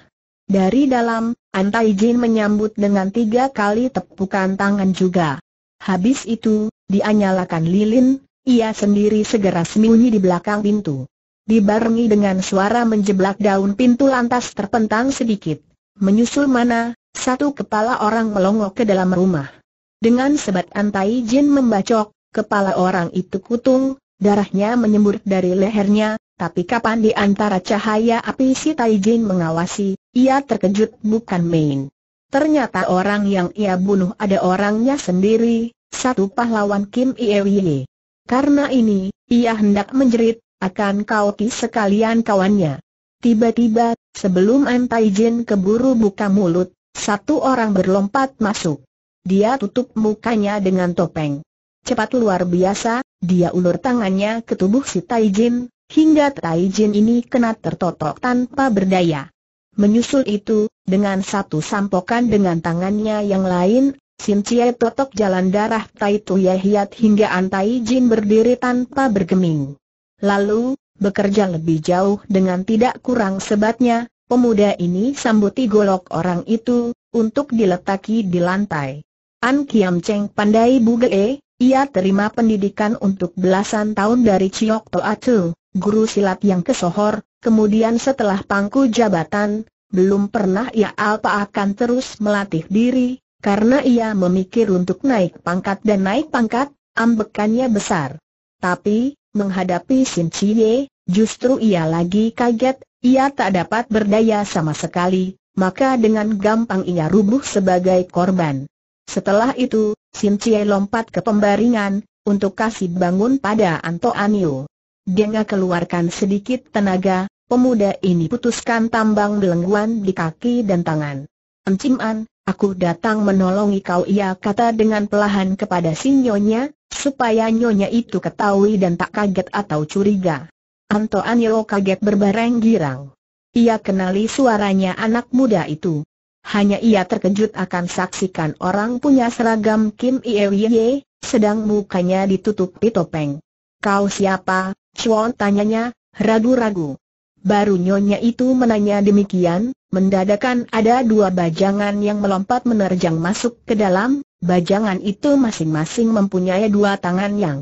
S1: Dari dalam, Antai Jin menyambut dengan tiga kali tepukan tangan juga. Habis itu, dia lilin, ia sendiri segera sembunyi di belakang pintu. Dibarengi dengan suara menjeblak daun pintu lantas terpentang sedikit. Menyusul mana, satu kepala orang melongo ke dalam rumah. Dengan sebat antai Jin membacok, kepala orang itu kutung, darahnya menyembur dari lehernya, tapi kapan di antara cahaya api si Tai Jin mengawasi, ia terkejut bukan main. Ternyata orang yang ia bunuh ada orangnya sendiri, satu pahlawan Kim Iewie. Karena ini, ia hendak menjerit, akan kau ti sekalian kawannya. Tiba-tiba, sebelum Antai Jin keburu buka mulut, satu orang berlompat masuk. Dia tutup mukanya dengan topeng. Cepat luar biasa, dia ulur tangannya ke tubuh si Taijin, hingga Taijin ini kena tertotok tanpa berdaya. Menyusul itu, dengan satu sampokan dengan tangannya yang lain, Sim Cie totok jalan darah Tai Tuyehiat hingga Antai Jin berdiri tanpa bergeming. Lalu, bekerja lebih jauh dengan tidak kurang sebatnya, Pemuda ini sambuti golok orang itu, untuk diletaki di lantai. An Kiam Cheng pandai bugee, ia terima pendidikan untuk belasan tahun dari Chiok Atu, guru silat yang kesohor, kemudian setelah pangku jabatan, belum pernah ia apa akan terus melatih diri, karena ia memikir untuk naik pangkat dan naik pangkat, ambekannya besar. Tapi, menghadapi Sin Chie, justru ia lagi kaget, ia tak dapat berdaya sama sekali, maka dengan gampang ia rubuh sebagai korban. Setelah itu, Sin Cie lompat ke pembaringan, untuk kasih bangun pada Anto Anio. Dia keluarkan sedikit tenaga, pemuda ini putuskan tambang belengguan di kaki dan tangan. An, aku datang menolongi kau ia kata dengan pelahan kepada si nyonya, supaya nyonya itu ketahui dan tak kaget atau curiga. Anto Anio kaget berbareng girang. Ia kenali suaranya anak muda itu. Hanya ia terkejut akan saksikan orang punya seragam Kim Iewye, sedang mukanya ditutupi topeng. Kau siapa? Chuan tanyanya, ragu-ragu. Baru nyonya itu menanya demikian, mendadakan ada dua bajangan yang melompat menerjang masuk ke dalam, bajangan itu masing-masing mempunyai dua tangan yang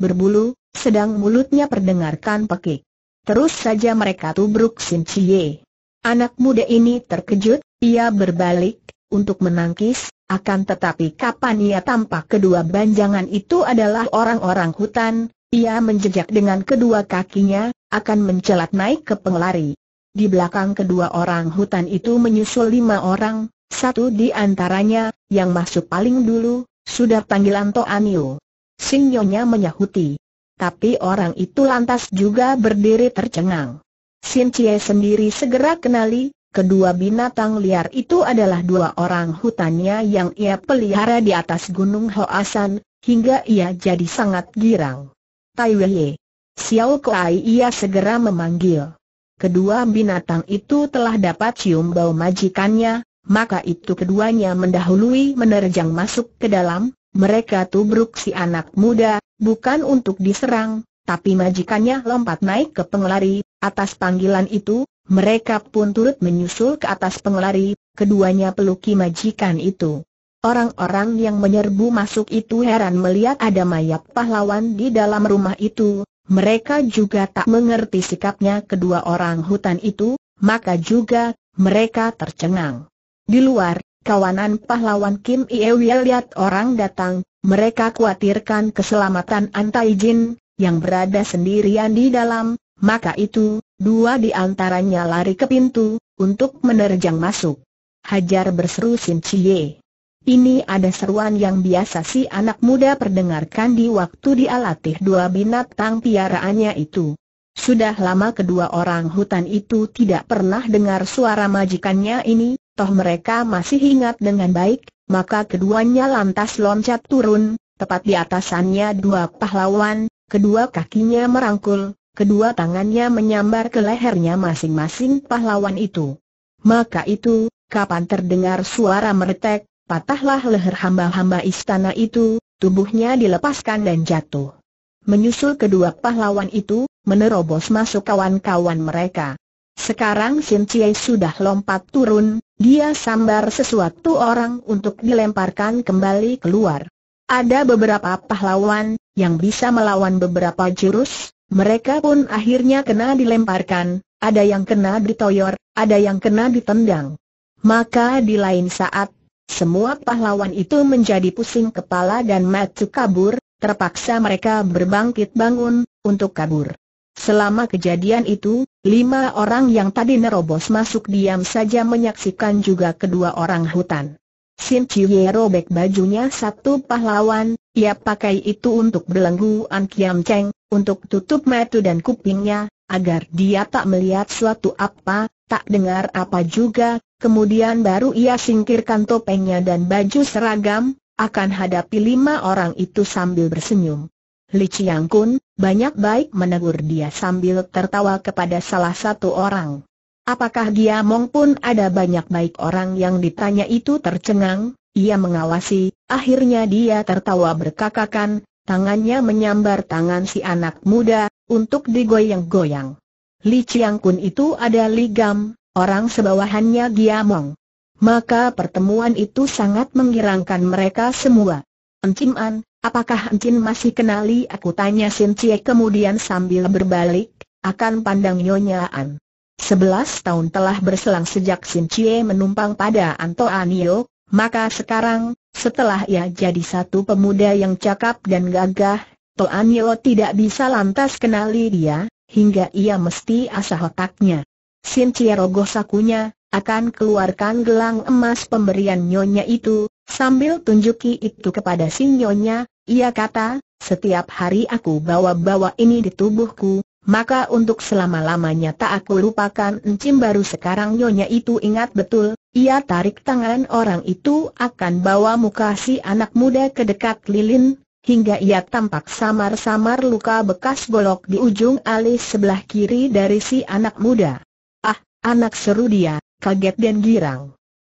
S1: berbulu, sedang mulutnya perdengarkan pekik. Terus saja mereka tubruk Sim Cie. Anak muda ini terkejut, ia berbalik, untuk menangkis, akan tetapi kapan ia tampak kedua banjangan itu adalah orang-orang hutan, ia menjejak dengan kedua kakinya, akan mencelat naik ke penglari. Di belakang kedua orang hutan itu menyusul lima orang, satu di antaranya, yang masuk paling dulu, sudah panggilan Toanio. Sinyonya menyahuti. Tapi orang itu lantas juga berdiri tercengang. Sin Chie sendiri segera kenali, kedua binatang liar itu adalah dua orang hutannya yang ia pelihara di atas Gunung Hoasan, hingga ia jadi sangat girang. Tai Wei, Xiao Kuai ia segera memanggil. Kedua binatang itu telah dapat cium bau majikannya, maka itu keduanya mendahului menerjang masuk ke dalam, mereka tubruk si anak muda, bukan untuk diserang, tapi majikannya lompat naik ke pengelari, atas panggilan itu, mereka pun turut menyusul ke atas pengelari, keduanya peluki majikan itu. Orang-orang yang menyerbu masuk itu heran melihat ada mayat pahlawan di dalam rumah itu, mereka juga tak mengerti sikapnya kedua orang hutan itu, maka juga, mereka tercengang. Di luar, kawanan pahlawan Kim Ie lihat orang datang, mereka khawatirkan keselamatan Antai Jin, yang berada sendirian di dalam, maka itu, dua di antaranya lari ke pintu, untuk menerjang masuk. Hajar berseru Sin Cie. Ini ada seruan yang biasa si anak muda perdengarkan di waktu dia latih dua binatang piaraannya itu. Sudah lama kedua orang hutan itu tidak pernah dengar suara majikannya ini, toh mereka masih ingat dengan baik, maka keduanya lantas loncat turun, tepat di atasannya dua pahlawan, kedua kakinya merangkul, kedua tangannya menyambar ke lehernya masing-masing pahlawan itu. Maka itu, kapan terdengar suara meretek, patahlah leher hamba-hamba istana itu, tubuhnya dilepaskan dan jatuh. Menyusul kedua pahlawan itu, menerobos masuk kawan-kawan mereka. Sekarang Sin Chie sudah lompat turun, dia sambar sesuatu orang untuk dilemparkan kembali keluar. Ada beberapa pahlawan yang bisa melawan beberapa jurus, mereka pun akhirnya kena dilemparkan, ada yang kena ditoyor, ada yang kena ditendang. Maka di lain saat, semua pahlawan itu menjadi pusing kepala dan matu kabur, terpaksa mereka berbangkit bangun, untuk kabur. Selama kejadian itu, Lima orang yang tadi nerobos masuk diam saja menyaksikan juga kedua orang hutan. Sin Chie robek bajunya satu pahlawan, ia pakai itu untuk belenggu An Kiam Cheng, untuk tutup mata dan kupingnya, agar dia tak melihat suatu apa, tak dengar apa juga, kemudian baru ia singkirkan topengnya dan baju seragam, akan hadapi lima orang itu sambil bersenyum. Li Chiang Kun, banyak baik menegur dia sambil tertawa kepada salah satu orang. Apakah dia Mong pun ada banyak baik orang yang ditanya itu tercengang, ia mengawasi, akhirnya dia tertawa berkakakan, tangannya menyambar tangan si anak muda, untuk digoyang-goyang. Li Chiang Kun itu ada Li Gam, orang sebawahannya dia Mong. Maka pertemuan itu sangat menggirangkan mereka semua. Encim An, Apakah Encin masih kenali aku tanya Sin Cie kemudian sambil berbalik, akan pandang Nyonya An. Sebelas tahun telah berselang sejak Sin Cie menumpang pada Anto Anio, maka sekarang, setelah ia jadi satu pemuda yang cakap dan gagah, To Anio tidak bisa lantas kenali dia, hingga ia mesti asah otaknya. Sin Cie rogoh sakunya, akan keluarkan gelang emas pemberian Nyonya itu, Sambil tunjuki itu kepada si nyonya, ia kata, setiap hari aku bawa-bawa ini di tubuhku, maka untuk selama-lamanya tak aku lupakan encim baru sekarang nyonya itu ingat betul, ia tarik tangan orang itu akan bawa muka si anak muda ke dekat lilin, hingga ia tampak samar-samar luka bekas golok di ujung alis sebelah kiri dari si anak muda. Ah, anak seru dia, kaget dan girang.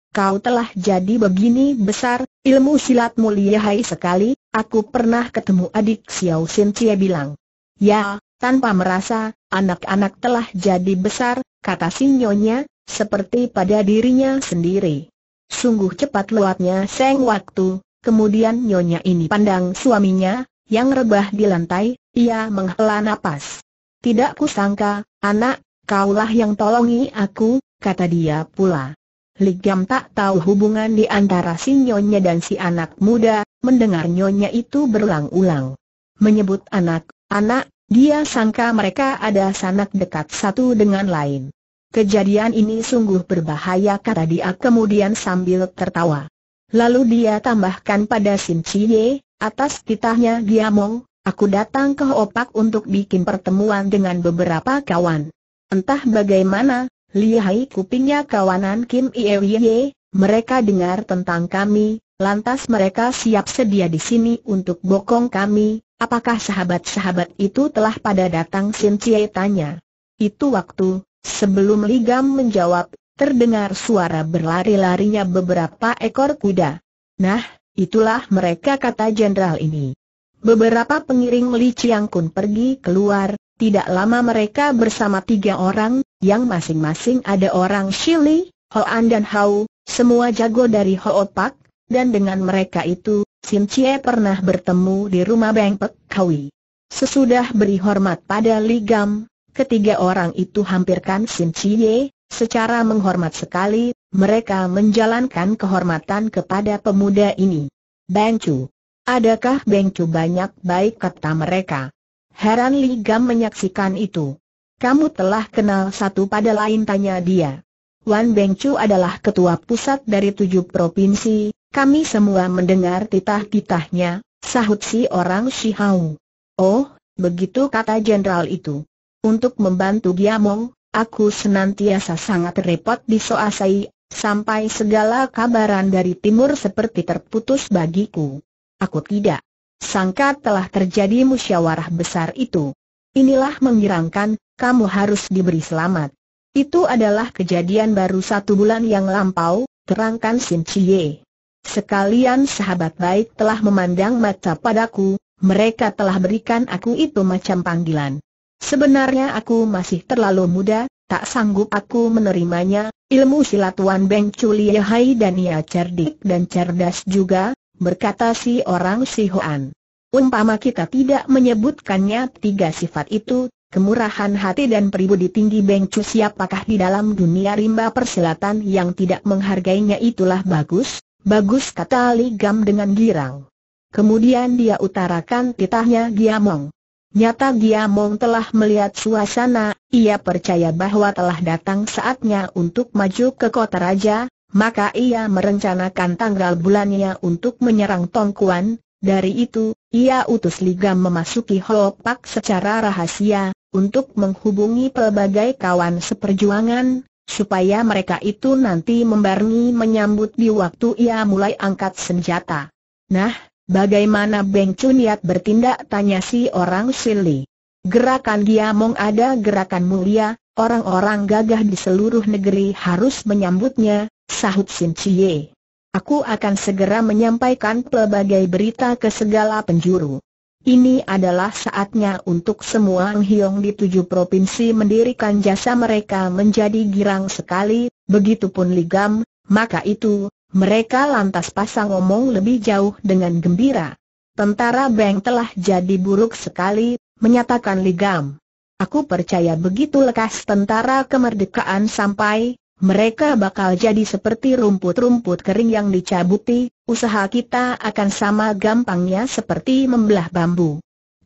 S1: Kau telah jadi begini besar, Ilmu silat mulia hai sekali, aku pernah ketemu adik Xiao Xin Cie bilang. Ya, tanpa merasa, anak-anak telah jadi besar, kata si Nyonya, seperti pada dirinya sendiri. Sungguh cepat lewatnya seng waktu, kemudian nyonya ini pandang suaminya, yang rebah di lantai, ia menghela napas. Tidak kusangka, anak, kaulah yang tolongi aku, kata dia pula. Ligam tak tahu hubungan di antara si nyonya dan si anak muda, mendengar nyonya itu berulang-ulang. Menyebut anak, anak, dia sangka mereka ada sanak dekat satu dengan lain. Kejadian ini sungguh berbahaya kata dia kemudian sambil tertawa. Lalu dia tambahkan pada Sin Cie, atas titahnya dia mong, aku datang ke opak untuk bikin pertemuan dengan beberapa kawan. Entah bagaimana, lihai kupingnya kawanan Kim Iewye, mereka dengar tentang kami, lantas mereka siap sedia di sini untuk bokong kami, apakah sahabat-sahabat itu telah pada datang Sin Cie tanya. Itu waktu, sebelum Ligam menjawab, terdengar suara berlari-larinya beberapa ekor kuda. Nah, itulah mereka kata jenderal ini. Beberapa pengiring Li Chiang Kun pergi keluar, tidak lama mereka bersama tiga orang, yang masing-masing ada orang Shili, Hoan dan Hau, semua jago dari Hoopak, dan dengan mereka itu, Sim Chie pernah bertemu di rumah Beng Kawi. Sesudah beri hormat pada Li Gam, ketiga orang itu hampirkan Sim Chie, secara menghormat sekali, mereka menjalankan kehormatan kepada pemuda ini. Beng Chu. Adakah Beng Chu banyak baik kata mereka? Heran Li Gam menyaksikan itu. Kamu telah kenal satu pada lain tanya dia. Wan Beng Chu adalah ketua pusat dari tujuh provinsi, kami semua mendengar titah-titahnya, sahut si orang Shihao. Oh, begitu kata jenderal itu. Untuk membantu Giamong, aku senantiasa sangat repot di Soasai, sampai segala kabaran dari timur seperti terputus bagiku. Aku tidak sangka telah terjadi musyawarah besar itu. Inilah mengirangkan, kamu harus diberi selamat. Itu adalah kejadian baru satu bulan yang lampau, terangkan Sin Chie. Sekalian sahabat baik telah memandang mata padaku, mereka telah berikan aku itu macam panggilan. Sebenarnya aku masih terlalu muda, tak sanggup aku menerimanya, ilmu silat Wan Beng Culi Hai dan ia cerdik dan cerdas juga, berkata si orang Sihoan. Umpama kita tidak menyebutkannya tiga sifat itu, kemurahan hati dan pribudi tinggi Beng Chu siapakah di dalam dunia rimba persilatan yang tidak menghargainya itulah bagus, bagus kata Li Gam dengan girang. Kemudian dia utarakan titahnya Giamong. Nyata Giamong telah melihat suasana, ia percaya bahwa telah datang saatnya untuk maju ke kota raja, maka ia merencanakan tanggal bulannya untuk menyerang Tongkuan, dari itu, ia utus Ligam memasuki Hopak secara rahasia, untuk menghubungi pelbagai kawan seperjuangan, supaya mereka itu nanti membarengi menyambut di waktu ia mulai angkat senjata. Nah, bagaimana Beng Chuniat bertindak tanya si orang Sili. Gerakan dia mong ada gerakan mulia, orang-orang gagah di seluruh negeri harus menyambutnya, sahut Sin Chie. Aku akan segera menyampaikan pelbagai berita ke segala penjuru. Ini adalah saatnya untuk semua Anghiong di tujuh provinsi mendirikan jasa mereka menjadi girang sekali, begitupun ligam, maka itu, mereka lantas pasang omong lebih jauh dengan gembira. Tentara Beng telah jadi buruk sekali, menyatakan Ligam. Aku percaya begitu lekas tentara kemerdekaan sampai, mereka bakal jadi seperti rumput-rumput kering yang dicabuti, usaha kita akan sama gampangnya seperti membelah bambu.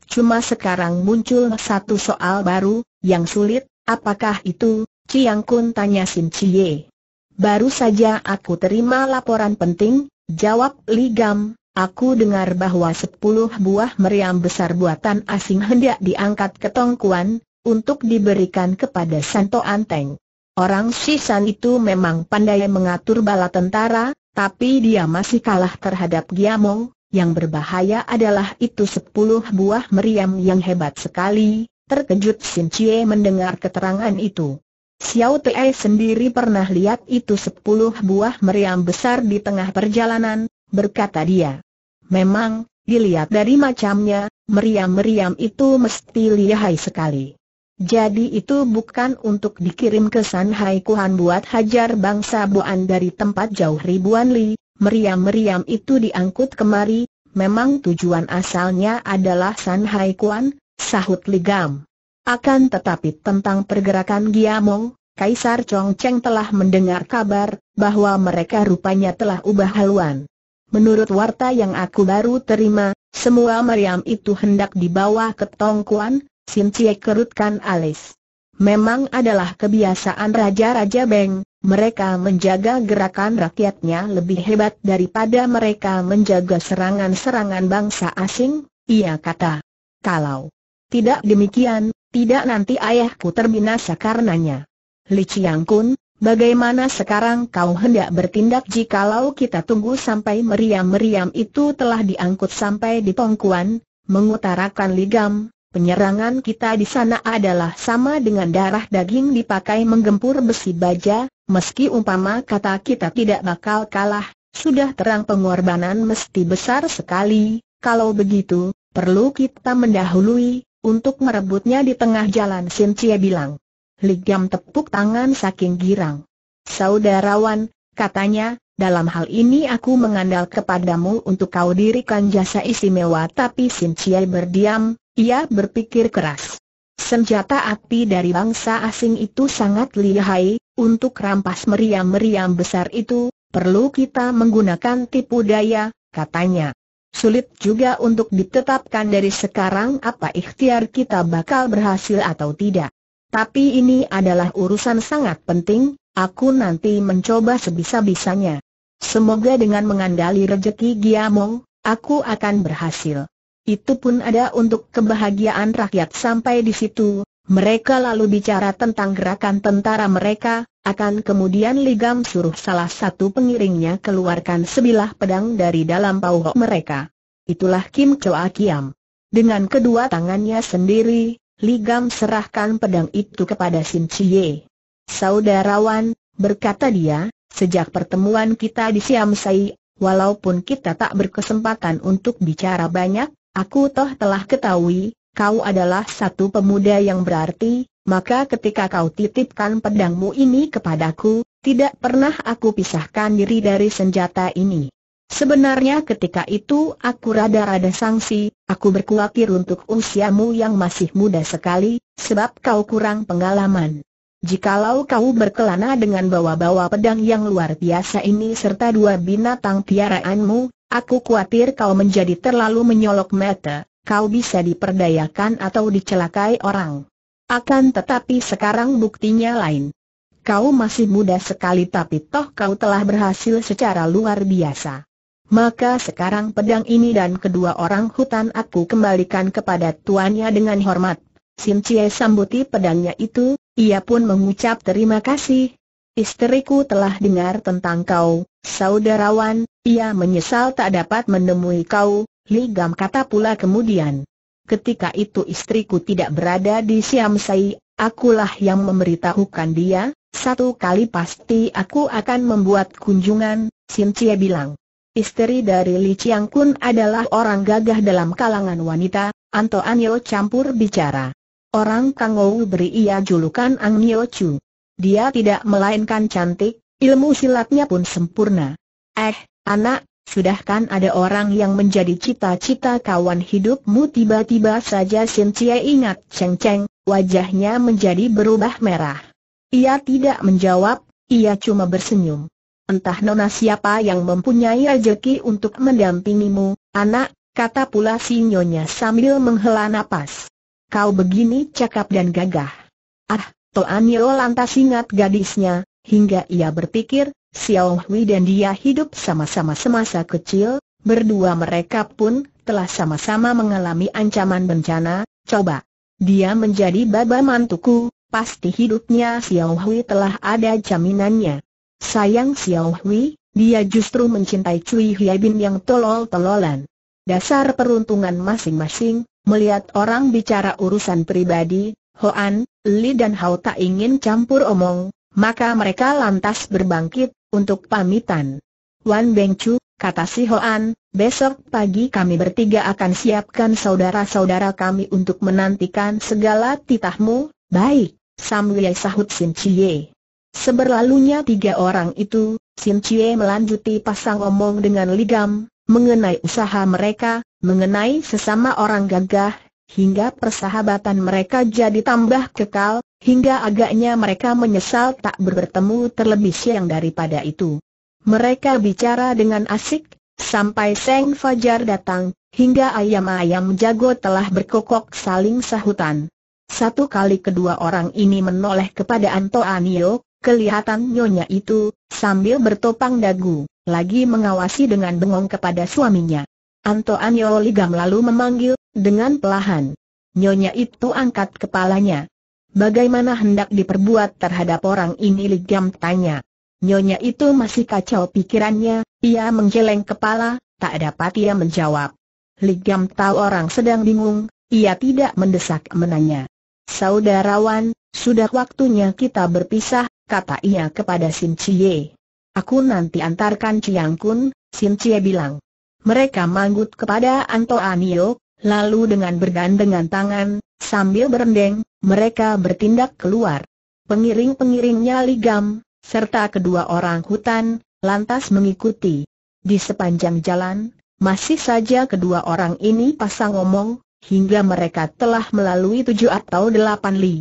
S1: Cuma sekarang muncul satu soal baru, yang sulit, apakah itu, Ciang Kun tanya Sin Chie. Baru saja aku terima laporan penting, jawab Li Gam, Aku dengar bahwa sepuluh buah meriam besar buatan asing hendak diangkat ke Tongkuan, untuk diberikan kepada Santo Anteng. Orang Sisan itu memang pandai mengatur bala tentara, tapi dia masih kalah terhadap Giamong, yang berbahaya adalah itu sepuluh buah meriam yang hebat sekali, terkejut Sin Chie mendengar keterangan itu. Xiao Te sendiri pernah lihat itu sepuluh buah meriam besar di tengah perjalanan, berkata dia. Memang, dilihat dari macamnya, meriam-meriam itu mesti lihai sekali. Jadi itu bukan untuk dikirim ke Sanhai Kuhan buat hajar bangsa Buan dari tempat jauh ribuan li, meriam-meriam itu diangkut kemari, memang tujuan asalnya adalah Sanhai Kuhan, sahut Ligam. Akan tetapi tentang pergerakan Giamong, Kaisar Chongcheng telah mendengar kabar bahwa mereka rupanya telah ubah haluan. Menurut warta yang aku baru terima, semua meriam itu hendak dibawa ke Tongkuan, Sim Cie kerutkan alis. Memang adalah kebiasaan raja-raja Beng, mereka menjaga gerakan rakyatnya lebih hebat daripada mereka menjaga serangan-serangan bangsa asing, ia kata. Kalau tidak demikian, tidak nanti ayahku terbinasa karenanya. Li Chiang Kun, bagaimana sekarang kau hendak bertindak jikalau kita tunggu sampai meriam-meriam itu telah diangkut sampai di Tongkuan, mengutarakan Ligam, Penyerangan kita di sana adalah sama dengan darah daging dipakai menggempur besi baja, meski umpama kata kita tidak bakal kalah, sudah terang pengorbanan mesti besar sekali, kalau begitu, perlu kita mendahului, untuk merebutnya di tengah jalan Sin bilang. Ligam tepuk tangan saking girang. Saudarawan, katanya, dalam hal ini aku mengandalkan kepadamu untuk kau dirikan jasa istimewa tapi Sin berdiam, ia berpikir keras. Senjata api dari bangsa asing itu sangat lihai, untuk rampas meriam-meriam besar itu, perlu kita menggunakan tipu daya, katanya. Sulit juga untuk ditetapkan dari sekarang apa ikhtiar kita bakal berhasil atau tidak. Tapi ini adalah urusan sangat penting, aku nanti mencoba sebisa-bisanya. Semoga dengan mengandali rejeki Giamong, aku akan berhasil. Itu pun ada untuk kebahagiaan rakyat sampai di situ, mereka lalu bicara tentang gerakan tentara mereka, akan kemudian Ligam suruh salah satu pengiringnya keluarkan sebilah pedang dari dalam pauhok mereka. Itulah Kim Choa Kiam. Dengan kedua tangannya sendiri, Ligam serahkan pedang itu kepada Sin Chie. Saudarawan, berkata dia, sejak pertemuan kita di Siam Sai, walaupun kita tak berkesempatan untuk bicara banyak, Aku toh telah ketahui, kau adalah satu pemuda yang berarti, maka ketika kau titipkan pedangmu ini kepadaku, tidak pernah aku pisahkan diri dari senjata ini. Sebenarnya ketika itu aku rada-rada sangsi, aku berkuatir untuk usiamu yang masih muda sekali, sebab kau kurang pengalaman. Jikalau kau berkelana dengan bawa-bawa pedang yang luar biasa ini serta dua binatang piaraanmu, Aku khawatir kau menjadi terlalu menyolok mata, kau bisa diperdayakan atau dicelakai orang. Akan tetapi sekarang buktinya lain. Kau masih muda sekali tapi toh kau telah berhasil secara luar biasa. Maka sekarang pedang ini dan kedua orang hutan aku kembalikan kepada tuannya dengan hormat. Sim sambuti pedangnya itu, ia pun mengucap terima kasih, Istriku telah dengar tentang kau, saudarawan, ia menyesal tak dapat menemui kau, Li Gam kata pula kemudian. Ketika itu istriku tidak berada di Siam Sai, akulah yang memberitahukan dia, satu kali pasti aku akan membuat kunjungan, Sin Cie bilang. Istri dari Li Chiang Kun adalah orang gagah dalam kalangan wanita, Anto Anio campur bicara. Orang Kangou beri ia julukan Ang Nio Chu. Dia tidak melainkan cantik, ilmu silatnya pun sempurna. Eh, anak, sudah kan ada orang yang menjadi cita-cita kawan hidupmu tiba-tiba saja Sin Cie ingat Cheng Cheng, wajahnya menjadi berubah merah. Ia tidak menjawab, ia cuma bersenyum. Entah nona siapa yang mempunyai rezeki untuk mendampingimu, anak, kata pula si nyonya sambil menghela napas. Kau begini cakap dan gagah. Ah, Yeo lantas ingat gadisnya, hingga ia berpikir, Xiao Hui dan dia hidup sama-sama semasa kecil, berdua mereka pun telah sama-sama mengalami ancaman bencana, coba. Dia menjadi baba mantuku, pasti hidupnya Xiao Hui telah ada jaminannya. Sayang Xiao Hui, dia justru mencintai Cui Bin yang tolol-tololan. Dasar peruntungan masing-masing, melihat orang bicara urusan pribadi, Hoan, Li dan Hao tak ingin campur omong, maka mereka lantas berbangkit untuk pamitan. Wan Beng kata si Hoan, besok pagi kami bertiga akan siapkan saudara-saudara kami untuk menantikan segala titahmu, baik, Sam Wei sahut Sin Chie. Seberlalunya tiga orang itu, Sin Chie melanjuti pasang omong dengan ligam, mengenai usaha mereka, mengenai sesama orang gagah, hingga persahabatan mereka jadi tambah kekal, hingga agaknya mereka menyesal tak bertemu terlebih siang daripada itu. Mereka bicara dengan asik, sampai Seng Fajar datang, hingga ayam-ayam jago telah berkokok saling sahutan. Satu kali kedua orang ini menoleh kepada Antonio, kelihatan nyonya itu, sambil bertopang dagu, lagi mengawasi dengan bengong kepada suaminya. Anto Anyo Ligam lalu memanggil, dengan pelahan. Nyonya itu angkat kepalanya. Bagaimana hendak diperbuat terhadap orang ini Ligam tanya. Nyonya itu masih kacau pikirannya, ia menggeleng kepala, tak dapat ia menjawab. Ligam tahu orang sedang bingung, ia tidak mendesak menanya. Saudarawan, sudah waktunya kita berpisah, kata ia kepada Sin Chie. Aku nanti antarkan Chiang Kun, Sin Chie bilang. Mereka manggut kepada Anto Anio, lalu dengan bergandengan tangan, sambil berendeng, mereka bertindak keluar. Pengiring-pengiringnya ligam, serta kedua orang hutan, lantas mengikuti. Di sepanjang jalan, masih saja kedua orang ini pasang omong, hingga mereka telah melalui tujuh atau delapan li.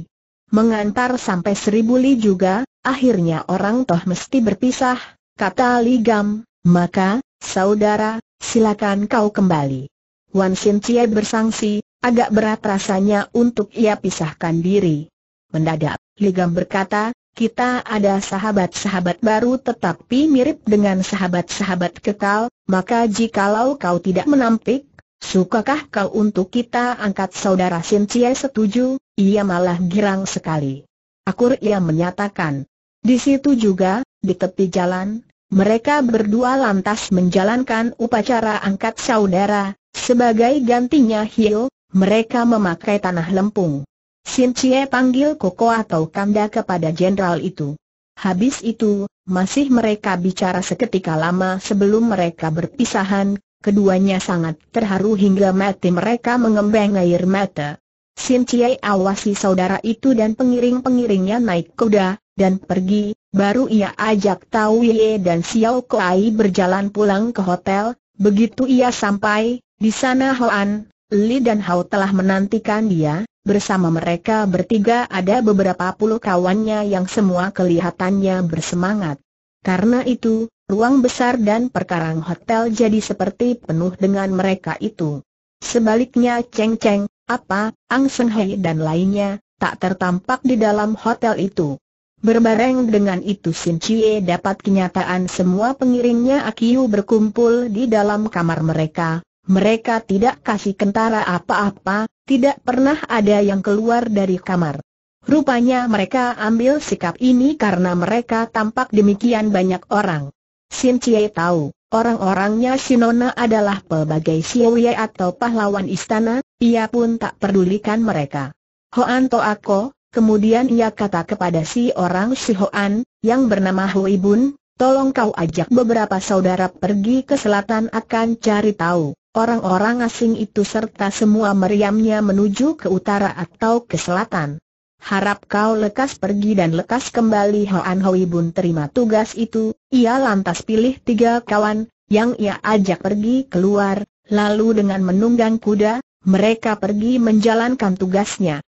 S1: Mengantar sampai seribu li juga, akhirnya orang toh mesti berpisah, kata Ligam. Maka, saudara, silakan kau kembali. Wan Sin Cie bersangsi, agak berat rasanya untuk ia pisahkan diri. Mendadak, Ligam berkata, kita ada sahabat-sahabat baru tetapi mirip dengan sahabat-sahabat kekal, maka jikalau kau tidak menampik, sukakah kau untuk kita angkat saudara Sin Cie setuju, ia malah girang sekali. Akur ia menyatakan. Di situ juga, di tepi jalan, mereka berdua lantas menjalankan upacara angkat saudara, sebagai gantinya Hio, mereka memakai tanah lempung. Sin Chie panggil Koko atau Kanda kepada jenderal itu. Habis itu, masih mereka bicara seketika lama sebelum mereka berpisahan, keduanya sangat terharu hingga mati mereka mengembang air mata. Sin Chie awasi saudara itu dan pengiring-pengiringnya naik kuda, dan pergi, Baru ia ajak Tau Ye dan Xiao Kuai berjalan pulang ke hotel, begitu ia sampai, di sana Hoan, Li dan Hao telah menantikan dia, bersama mereka bertiga ada beberapa puluh kawannya yang semua kelihatannya bersemangat. Karena itu, ruang besar dan perkarang hotel jadi seperti penuh dengan mereka itu. Sebaliknya Cheng Cheng, apa, Ang Seng Hei dan lainnya, tak tertampak di dalam hotel itu. Berbareng dengan itu Sin Chie dapat kenyataan semua pengiringnya Akiu berkumpul di dalam kamar mereka. Mereka tidak kasih kentara apa-apa, tidak pernah ada yang keluar dari kamar. Rupanya mereka ambil sikap ini karena mereka tampak demikian banyak orang. Sin Chie tahu, orang-orangnya Sinona adalah pelbagai siwe atau pahlawan istana, ia pun tak pedulikan mereka. Hoan Toako, Kemudian ia kata kepada si orang Sihoan, yang bernama Hui Bun, tolong kau ajak beberapa saudara pergi ke selatan akan cari tahu. Orang-orang asing itu serta semua meriamnya menuju ke utara atau ke selatan. Harap kau lekas pergi dan lekas kembali Hoan Hui Bun terima tugas itu, ia lantas pilih tiga kawan, yang ia ajak pergi keluar, lalu dengan menunggang kuda, mereka pergi menjalankan tugasnya.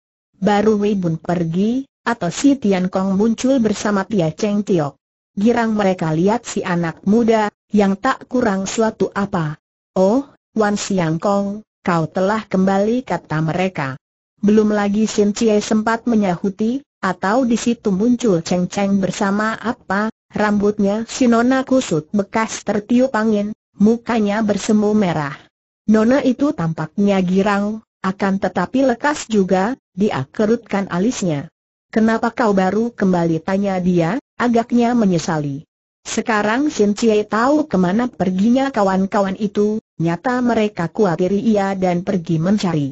S1: Baru Wei Bun pergi, atau si Tian Kong muncul bersama Tia Cheng Tiok. Girang mereka lihat si anak muda, yang tak kurang suatu apa. Oh, Wan Siang Kong, kau telah kembali kata mereka. Belum lagi Sin Cie sempat menyahuti, atau di situ muncul Cheng Cheng bersama apa, rambutnya si Nona kusut bekas tertiup angin, mukanya bersemu merah. Nona itu tampaknya girang, akan tetapi lekas juga, dia kerutkan alisnya. Kenapa kau baru kembali tanya dia, agaknya menyesali. Sekarang Sin Chie tahu kemana perginya kawan-kawan itu, nyata mereka kuatiri ia dan pergi mencari.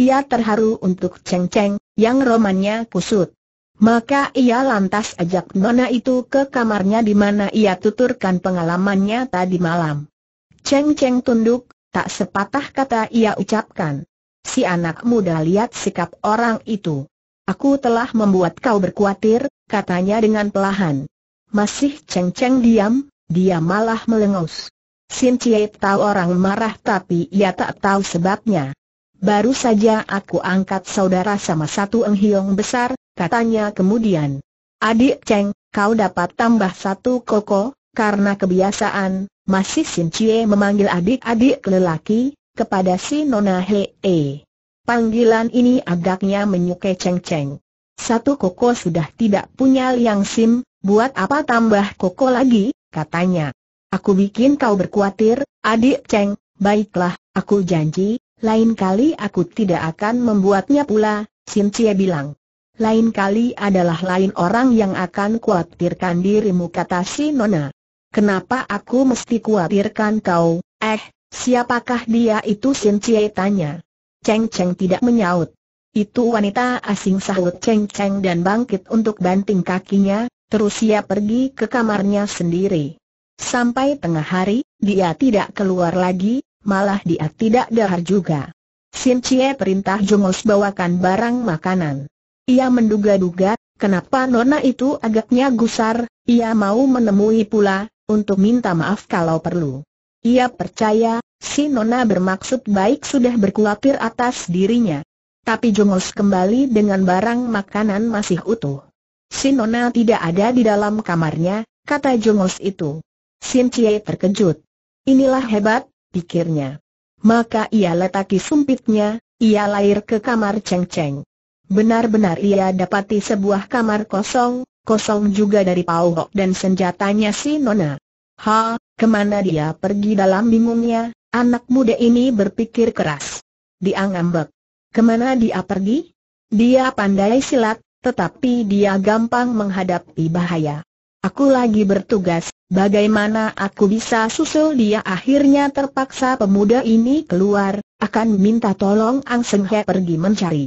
S1: Ia terharu untuk Cheng Cheng, yang romannya kusut. Maka ia lantas ajak Nona itu ke kamarnya di mana ia tuturkan pengalamannya tadi malam. Cheng Cheng tunduk, tak sepatah kata ia ucapkan si anak muda lihat sikap orang itu. Aku telah membuat kau berkuatir, katanya dengan pelahan. Masih ceng-ceng diam, dia malah melengus. Sin Cie tahu orang marah tapi ia tak tahu sebabnya. Baru saja aku angkat saudara sama satu Eng Hiong besar, katanya kemudian. Adik Cheng, kau dapat tambah satu koko, karena kebiasaan, masih Sin Cie memanggil adik-adik lelaki, kepada si Nona E. Panggilan ini agaknya menyukai Cheng Cheng. Satu koko sudah tidak punya liang sim, buat apa tambah koko lagi, katanya. Aku bikin kau berkuatir, adik Cheng, baiklah, aku janji, lain kali aku tidak akan membuatnya pula, Sim Cie bilang. Lain kali adalah lain orang yang akan kuatirkan dirimu kata si Nona. Kenapa aku mesti kuatirkan kau, eh, Siapakah dia itu Sin Cie tanya. Cheng Cheng tidak menyaut. Itu wanita asing sahut Cheng Cheng dan bangkit untuk banting kakinya, terus ia pergi ke kamarnya sendiri. Sampai tengah hari, dia tidak keluar lagi, malah dia tidak dahar juga. Sin Cie perintah Jongos bawakan barang makanan. Ia menduga-duga, kenapa nona itu agaknya gusar, ia mau menemui pula, untuk minta maaf kalau perlu. Ia percaya, si Nona bermaksud baik sudah berkulapir atas dirinya. Tapi Jongos kembali dengan barang makanan masih utuh. Si Nona tidak ada di dalam kamarnya, kata Jongos itu. Sin Cie terkejut. Inilah hebat, pikirnya. Maka ia letaki sumpitnya, ia lahir ke kamar Cheng Cheng. Benar-benar ia dapati sebuah kamar kosong, kosong juga dari pauhok dan senjatanya si Nona. Ha, kemana dia pergi dalam bingungnya, anak muda ini berpikir keras. Diangambek. Kemana dia pergi? Dia pandai silat, tetapi dia gampang menghadapi bahaya. Aku lagi bertugas, bagaimana aku bisa susul dia akhirnya terpaksa pemuda ini keluar, akan minta tolong Ang Seng pergi mencari.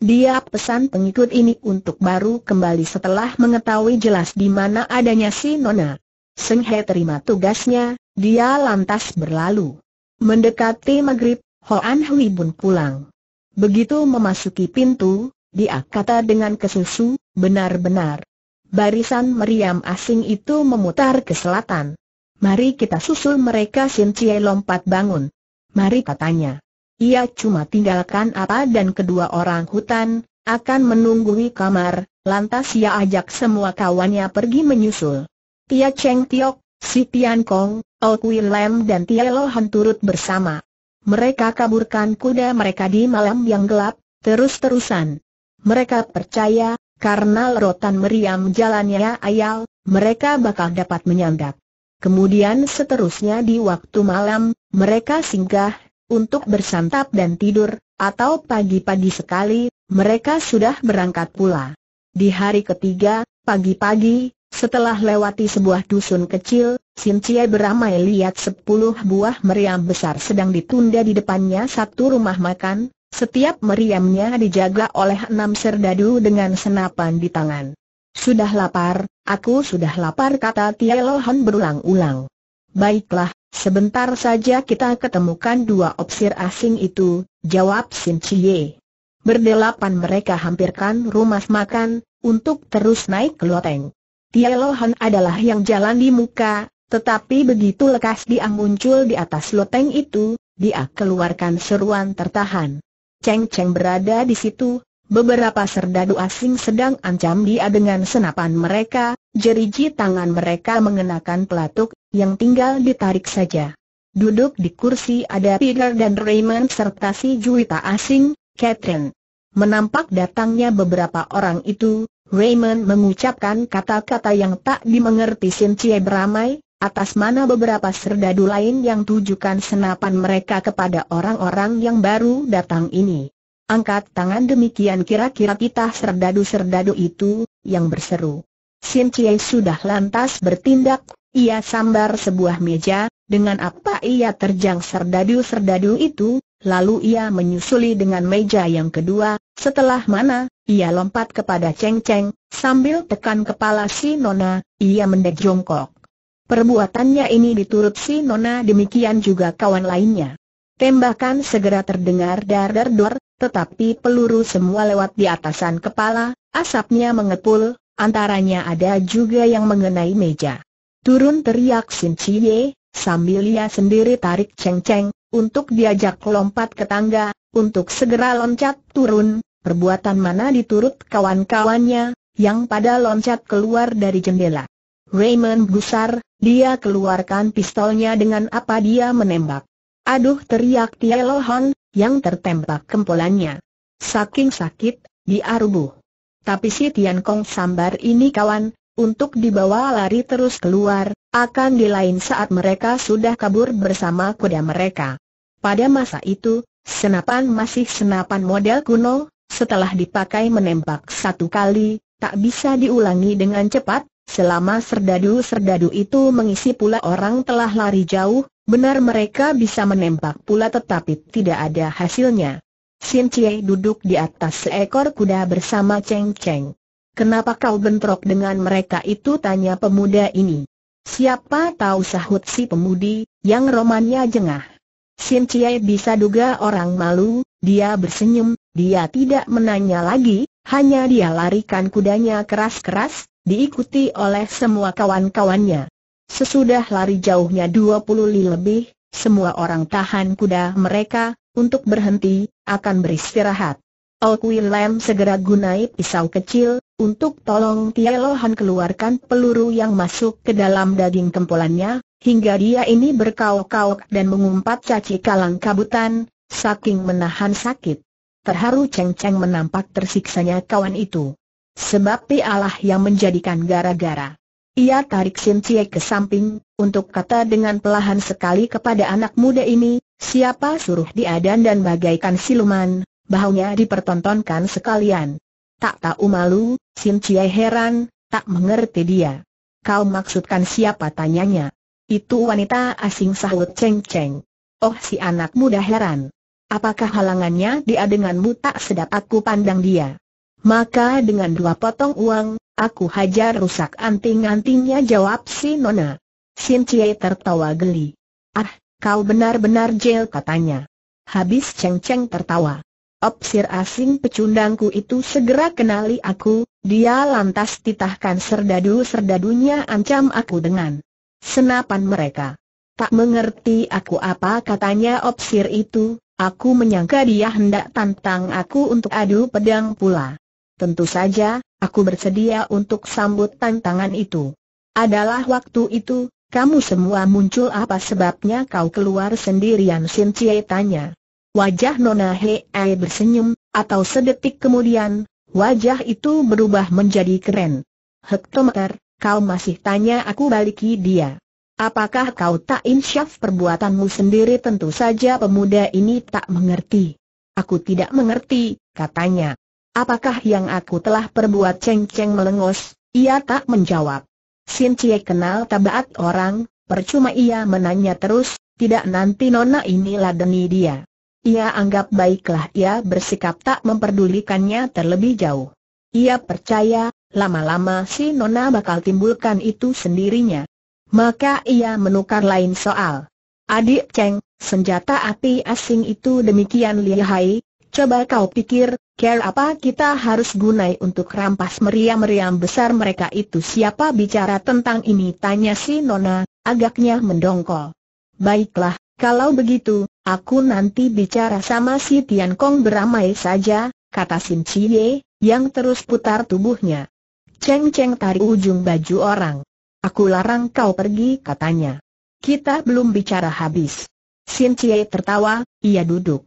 S1: Dia pesan pengikut ini untuk baru kembali setelah mengetahui jelas di mana adanya si Nona. Seng He terima tugasnya, dia lantas berlalu. Mendekati maghrib, Hoan Hui pun pulang. Begitu memasuki pintu, dia kata dengan kesusu, benar-benar. Barisan meriam asing itu memutar ke selatan. Mari kita susul mereka Sin Cie lompat bangun. Mari katanya. Ia cuma tinggalkan apa dan kedua orang hutan, akan menunggui kamar, lantas ia ajak semua kawannya pergi menyusul. Tia Cheng Tiok, Si Tian Kong, Au Kui Lam dan Tia Lohan turut bersama. Mereka kaburkan kuda mereka di malam yang gelap, terus-terusan. Mereka percaya, karena lerotan meriam jalannya ayal, mereka bakal dapat menyandak. Kemudian seterusnya di waktu malam, mereka singgah, untuk bersantap dan tidur, atau pagi-pagi sekali, mereka sudah berangkat pula. Di hari ketiga, pagi-pagi, setelah lewati sebuah dusun kecil, Sin Cie beramai lihat sepuluh buah meriam besar sedang ditunda di depannya satu rumah makan, setiap meriamnya dijaga oleh enam serdadu dengan senapan di tangan. Sudah lapar, aku sudah lapar kata Tia Lohan berulang-ulang. Baiklah, sebentar saja kita ketemukan dua opsir asing itu, jawab Sin Cie. Berdelapan mereka hampirkan rumah makan, untuk terus naik ke loteng. Tia adalah yang jalan di muka, tetapi begitu lekas dia muncul di atas loteng itu, dia keluarkan seruan tertahan. Cheng Cheng berada di situ, beberapa serdadu asing sedang ancam dia dengan senapan mereka, jeriji tangan mereka mengenakan pelatuk, yang tinggal ditarik saja. Duduk di kursi ada Peter dan Raymond serta si juwita asing, Catherine. Menampak datangnya beberapa orang itu, Raymond mengucapkan kata-kata yang tak dimengerti Sin Cie beramai, atas mana beberapa serdadu lain yang tujukan senapan mereka kepada orang-orang yang baru datang ini. Angkat tangan demikian kira-kira kita serdadu-serdadu itu, yang berseru. Sin Cie sudah lantas bertindak, ia sambar sebuah meja, dengan apa ia terjang serdadu-serdadu itu, Lalu ia menyusuli dengan meja yang kedua, setelah mana, ia lompat kepada Cheng Cheng, sambil tekan kepala si Nona, ia mendek jongkok. Perbuatannya ini diturut si Nona demikian juga kawan lainnya. Tembakan segera terdengar dar-dar dor, tetapi peluru semua lewat di atasan kepala, asapnya mengepul, antaranya ada juga yang mengenai meja. Turun teriak Sin Chie, sambil ia sendiri tarik Cheng Cheng, untuk diajak lompat ke tangga, untuk segera loncat turun, perbuatan mana diturut kawan-kawannya, yang pada loncat keluar dari jendela. Raymond gusar, dia keluarkan pistolnya dengan apa dia menembak. Aduh teriak Tielohon, yang tertembak kempolannya. Saking sakit, dia rubuh. Tapi si Tian Kong sambar ini kawan, untuk dibawa lari terus keluar, akan di lain saat mereka sudah kabur bersama kuda mereka. Pada masa itu, senapan masih senapan model kuno, setelah dipakai menembak satu kali, tak bisa diulangi dengan cepat, selama serdadu-serdadu itu mengisi pula orang telah lari jauh, benar mereka bisa menembak pula tetapi tidak ada hasilnya. Sin Chie duduk di atas seekor kuda bersama Cheng Cheng. Kenapa kau bentrok dengan mereka itu tanya pemuda ini. Siapa tahu sahut si pemudi, yang romannya jengah. Sin Ciai bisa duga orang malu, dia bersenyum, dia tidak menanya lagi, hanya dia larikan kudanya keras-keras, diikuti oleh semua kawan-kawannya. Sesudah lari jauhnya 20 li lebih, semua orang tahan kuda mereka, untuk berhenti, akan beristirahat. Okwi Lam segera gunai pisau kecil, untuk tolong tielohan keluarkan peluru yang masuk ke dalam daging kempolannya, hingga dia ini berkauk-kauk dan mengumpat caci kalang kabutan, saking menahan sakit. Terharu Cheng Cheng menampak tersiksanya kawan itu. Sebab pialah yang menjadikan gara-gara. Ia tarik Sin Cie ke samping, untuk kata dengan pelahan sekali kepada anak muda ini, siapa suruh diadan dan bagaikan siluman, bahunya dipertontonkan sekalian. Tak tahu malu, Sin Chie heran, tak mengerti dia. Kau maksudkan siapa tanyanya? Itu wanita asing sahut Cheng Cheng. Oh si anak muda heran. Apakah halangannya dia denganmu tak sedap aku pandang dia? Maka dengan dua potong uang, aku hajar rusak anting-antingnya jawab si Nona. Sin Chie tertawa geli. Ah, kau benar-benar jel katanya. Habis Cheng Cheng tertawa. Opsir asing pecundangku itu segera kenali aku, dia lantas titahkan serdadu-serdadunya ancam aku dengan senapan mereka. Tak mengerti aku apa katanya opsir itu, aku menyangka dia hendak tantang aku untuk adu pedang pula. Tentu saja, aku bersedia untuk sambut tantangan itu. Adalah waktu itu, kamu semua muncul apa sebabnya kau keluar sendirian Sin Cie tanya. Wajah Nona Hei bersenyum, atau sedetik kemudian, wajah itu berubah menjadi keren. Hektometer, kau masih tanya aku baliki dia. Apakah kau tak insyaf perbuatanmu sendiri tentu saja pemuda ini tak mengerti. Aku tidak mengerti, katanya. Apakah yang aku telah perbuat ceng-ceng melengos? Ia tak menjawab. Sin Cie kenal tabaat orang, percuma ia menanya terus, tidak nanti nona inilah ladeni dia. Ia anggap baiklah ia bersikap tak memperdulikannya terlebih jauh. Ia percaya, lama-lama si Nona bakal timbulkan itu sendirinya. Maka ia menukar lain soal. Adik Cheng, senjata api asing itu demikian lihai, coba kau pikir, care apa kita harus gunai untuk rampas meriam-meriam besar mereka itu siapa bicara tentang ini tanya si Nona, agaknya mendongkol. Baiklah, kalau begitu, Aku nanti bicara sama si Tian Kong beramai saja, kata Sim Chie, yang terus putar tubuhnya. Cheng Cheng tarik ujung baju orang. Aku larang kau pergi katanya. Kita belum bicara habis. Sim Chie tertawa, ia duduk.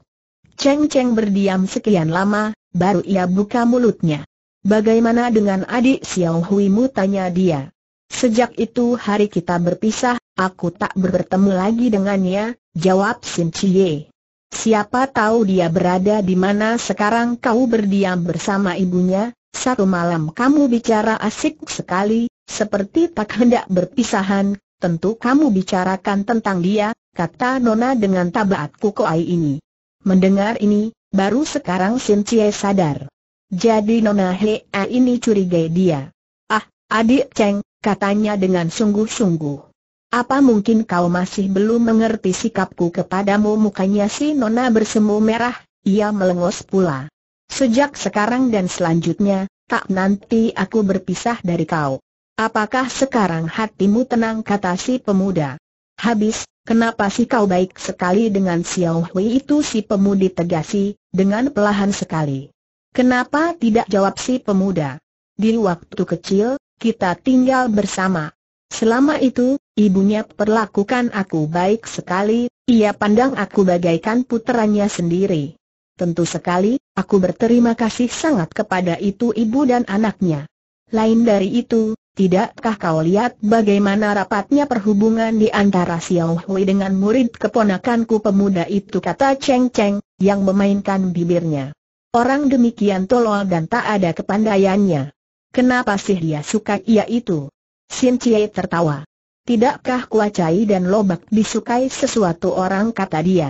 S1: Cheng Cheng berdiam sekian lama, baru ia buka mulutnya. Bagaimana dengan adik Xiao Hui mu tanya dia. Sejak itu hari kita berpisah, Aku tak bertemu lagi dengannya, jawab Sim Chie. Siapa tahu dia berada di mana sekarang kau berdiam bersama ibunya, satu malam kamu bicara asik sekali, seperti tak hendak berpisahan, tentu kamu bicarakan tentang dia, kata Nona dengan tabaat kukoai ini. Mendengar ini, baru sekarang Sim Chie sadar. Jadi Nona Hea ini curigai dia. Ah, adik Cheng, katanya dengan sungguh-sungguh. Apa mungkin kau masih belum mengerti sikapku kepadamu mukanya si Nona bersemu merah, ia melengos pula. Sejak sekarang dan selanjutnya, tak nanti aku berpisah dari kau. Apakah sekarang hatimu tenang kata si pemuda? Habis, kenapa sih kau baik sekali dengan Xiao Hui itu si pemudi tegasi, dengan pelahan sekali. Kenapa tidak jawab si pemuda? Di waktu kecil, kita tinggal bersama. Selama itu, Ibunya perlakukan aku baik sekali, ia pandang aku bagaikan puteranya sendiri. Tentu sekali, aku berterima kasih sangat kepada itu ibu dan anaknya. Lain dari itu, tidakkah kau lihat bagaimana rapatnya perhubungan di antara Xiao Hui dengan murid keponakanku pemuda itu kata Cheng Cheng, yang memainkan bibirnya. Orang demikian tolol dan tak ada kepandaiannya. Kenapa sih dia suka ia itu? Xin Chie tertawa. Tidakkah kuacai dan lobak disukai sesuatu orang kata dia.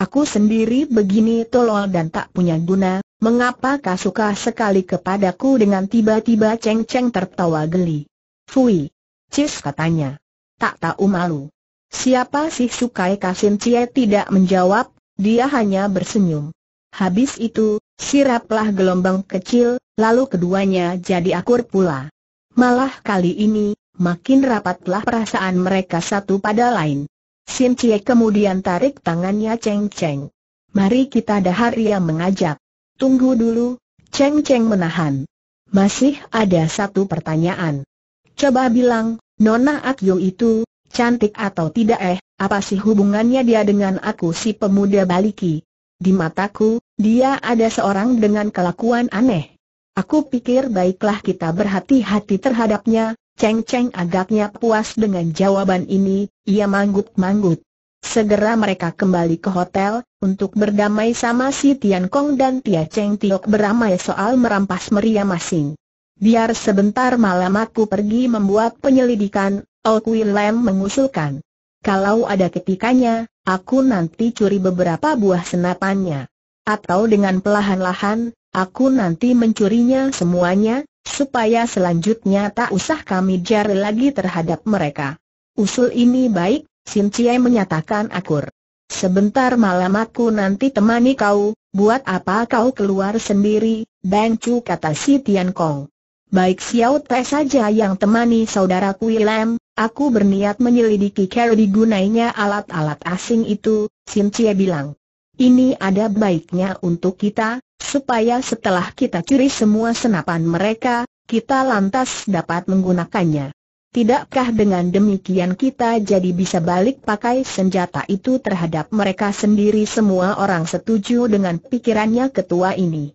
S1: Aku sendiri begini tolol dan tak punya guna, mengapa kau suka sekali kepadaku dengan tiba-tiba ceng-ceng tertawa geli. Fui. Cis katanya. Tak tahu malu. Siapa sih sukai kasin Cie tidak menjawab, dia hanya bersenyum. Habis itu, siraplah gelombang kecil, lalu keduanya jadi akur pula. Malah kali ini, makin rapatlah perasaan mereka satu pada lain. Sim Cie kemudian tarik tangannya Cheng Cheng. Mari kita dahar ia mengajak. Tunggu dulu, Cheng Cheng menahan. Masih ada satu pertanyaan. Coba bilang, Nona Akyo itu, cantik atau tidak eh, apa sih hubungannya dia dengan aku si pemuda baliki? Di mataku, dia ada seorang dengan kelakuan aneh. Aku pikir baiklah kita berhati-hati terhadapnya, Ceng Ceng agaknya puas dengan jawaban ini, ia manggut-manggut. Segera mereka kembali ke hotel, untuk berdamai sama si Tian Kong dan Tia Cheng Tiok beramai soal merampas meriam masing. Biar sebentar malam aku pergi membuat penyelidikan, Old Kui Lam mengusulkan. Kalau ada ketikanya, aku nanti curi beberapa buah senapannya. Atau dengan pelahan-lahan, aku nanti mencurinya semuanya, supaya selanjutnya tak usah kami jari lagi terhadap mereka. Usul ini baik, Sincie menyatakan akur. Sebentar malam aku nanti temani kau, buat apa kau keluar sendiri, Bang Chu kata si Tian Kong. Baik Xiao Te saja yang temani saudaraku Ilem, aku berniat menyelidiki cara digunainya alat-alat asing itu, Sincie bilang. Ini ada baiknya untuk kita, supaya setelah kita curi semua senapan mereka, kita lantas dapat menggunakannya. Tidakkah dengan demikian kita jadi bisa balik pakai senjata itu terhadap mereka sendiri semua orang setuju dengan pikirannya ketua ini.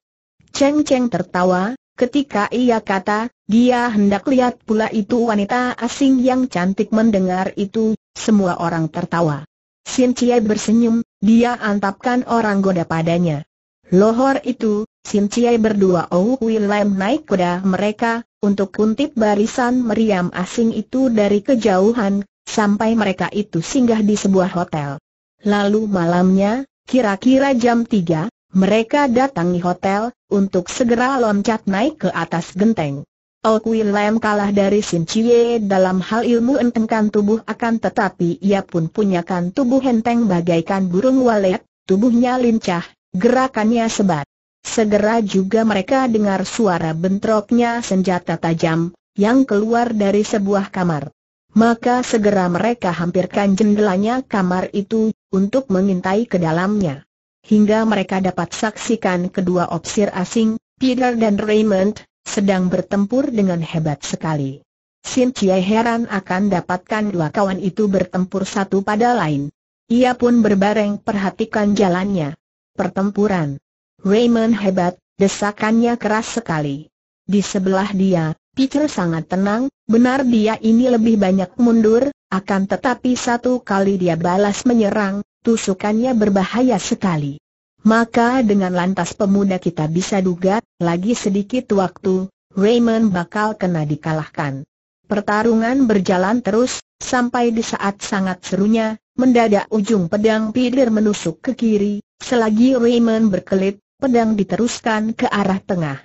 S1: Cheng Cheng tertawa, ketika ia kata, dia hendak lihat pula itu wanita asing yang cantik mendengar itu, semua orang tertawa. Sin Chie bersenyum, dia antapkan orang goda padanya. Lohor itu, Sim Chiai berdua Oh William naik kuda mereka, untuk kuntip barisan meriam asing itu dari kejauhan, sampai mereka itu singgah di sebuah hotel. Lalu malamnya, kira-kira jam 3, mereka datangi hotel, untuk segera loncat naik ke atas genteng. Oh William kalah dari Sin Chie dalam hal ilmu entengkan tubuh akan tetapi ia pun punyakan tubuh henteng bagaikan burung walet, tubuhnya lincah, Gerakannya sebat. Segera juga mereka dengar suara bentroknya senjata tajam, yang keluar dari sebuah kamar. Maka segera mereka hampirkan jendelanya kamar itu, untuk mengintai ke dalamnya. Hingga mereka dapat saksikan kedua opsir asing, Peter dan Raymond, sedang bertempur dengan hebat sekali. Sin Chie heran akan dapatkan dua kawan itu bertempur satu pada lain. Ia pun berbareng perhatikan jalannya pertempuran. Raymond hebat, desakannya keras sekali. Di sebelah dia, Peter sangat tenang, benar dia ini lebih banyak mundur, akan tetapi satu kali dia balas menyerang, tusukannya berbahaya sekali. Maka dengan lantas pemuda kita bisa duga, lagi sedikit waktu, Raymond bakal kena dikalahkan. Pertarungan berjalan terus, sampai di saat sangat serunya, Mendadak ujung pedang Peter menusuk ke kiri, selagi Raymond berkelit, pedang diteruskan ke arah tengah.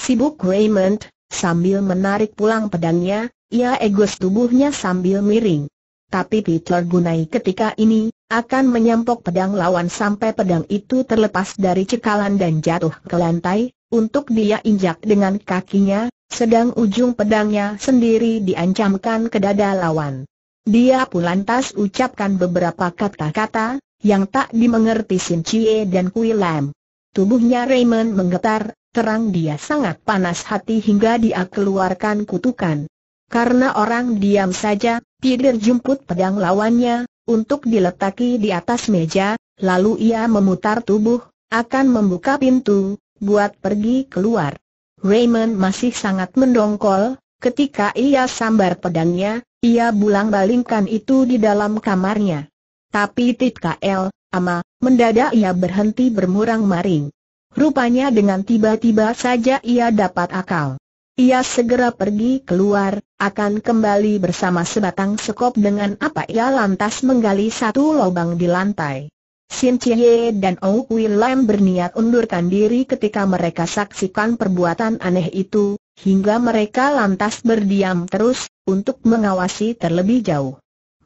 S1: Sibuk Raymond, sambil menarik pulang pedangnya, ia egos tubuhnya sambil miring. Tapi Peter Gunai ketika ini, akan menyampok pedang lawan sampai pedang itu terlepas dari cekalan dan jatuh ke lantai, untuk dia injak dengan kakinya, sedang ujung pedangnya sendiri diancamkan ke dada lawan. Dia pun lantas ucapkan beberapa kata-kata, yang tak dimengerti Sin Chie dan Kui Lam. Tubuhnya Raymond menggetar, terang dia sangat panas hati hingga dia keluarkan kutukan. Karena orang diam saja, Peter jemput pedang lawannya, untuk diletaki di atas meja, lalu ia memutar tubuh, akan membuka pintu, buat pergi keluar. Raymond masih sangat mendongkol, ketika ia sambar pedangnya, ia bulang balingkan itu di dalam kamarnya. Tapi Tit KL, ama, mendadak ia berhenti bermurang maring. Rupanya dengan tiba-tiba saja ia dapat akal. Ia segera pergi keluar, akan kembali bersama sebatang sekop dengan apa ia lantas menggali satu lubang di lantai. Sin Chie dan Ouk Wilam berniat undurkan diri ketika mereka saksikan perbuatan aneh itu, hingga mereka lantas berdiam terus, untuk mengawasi terlebih jauh.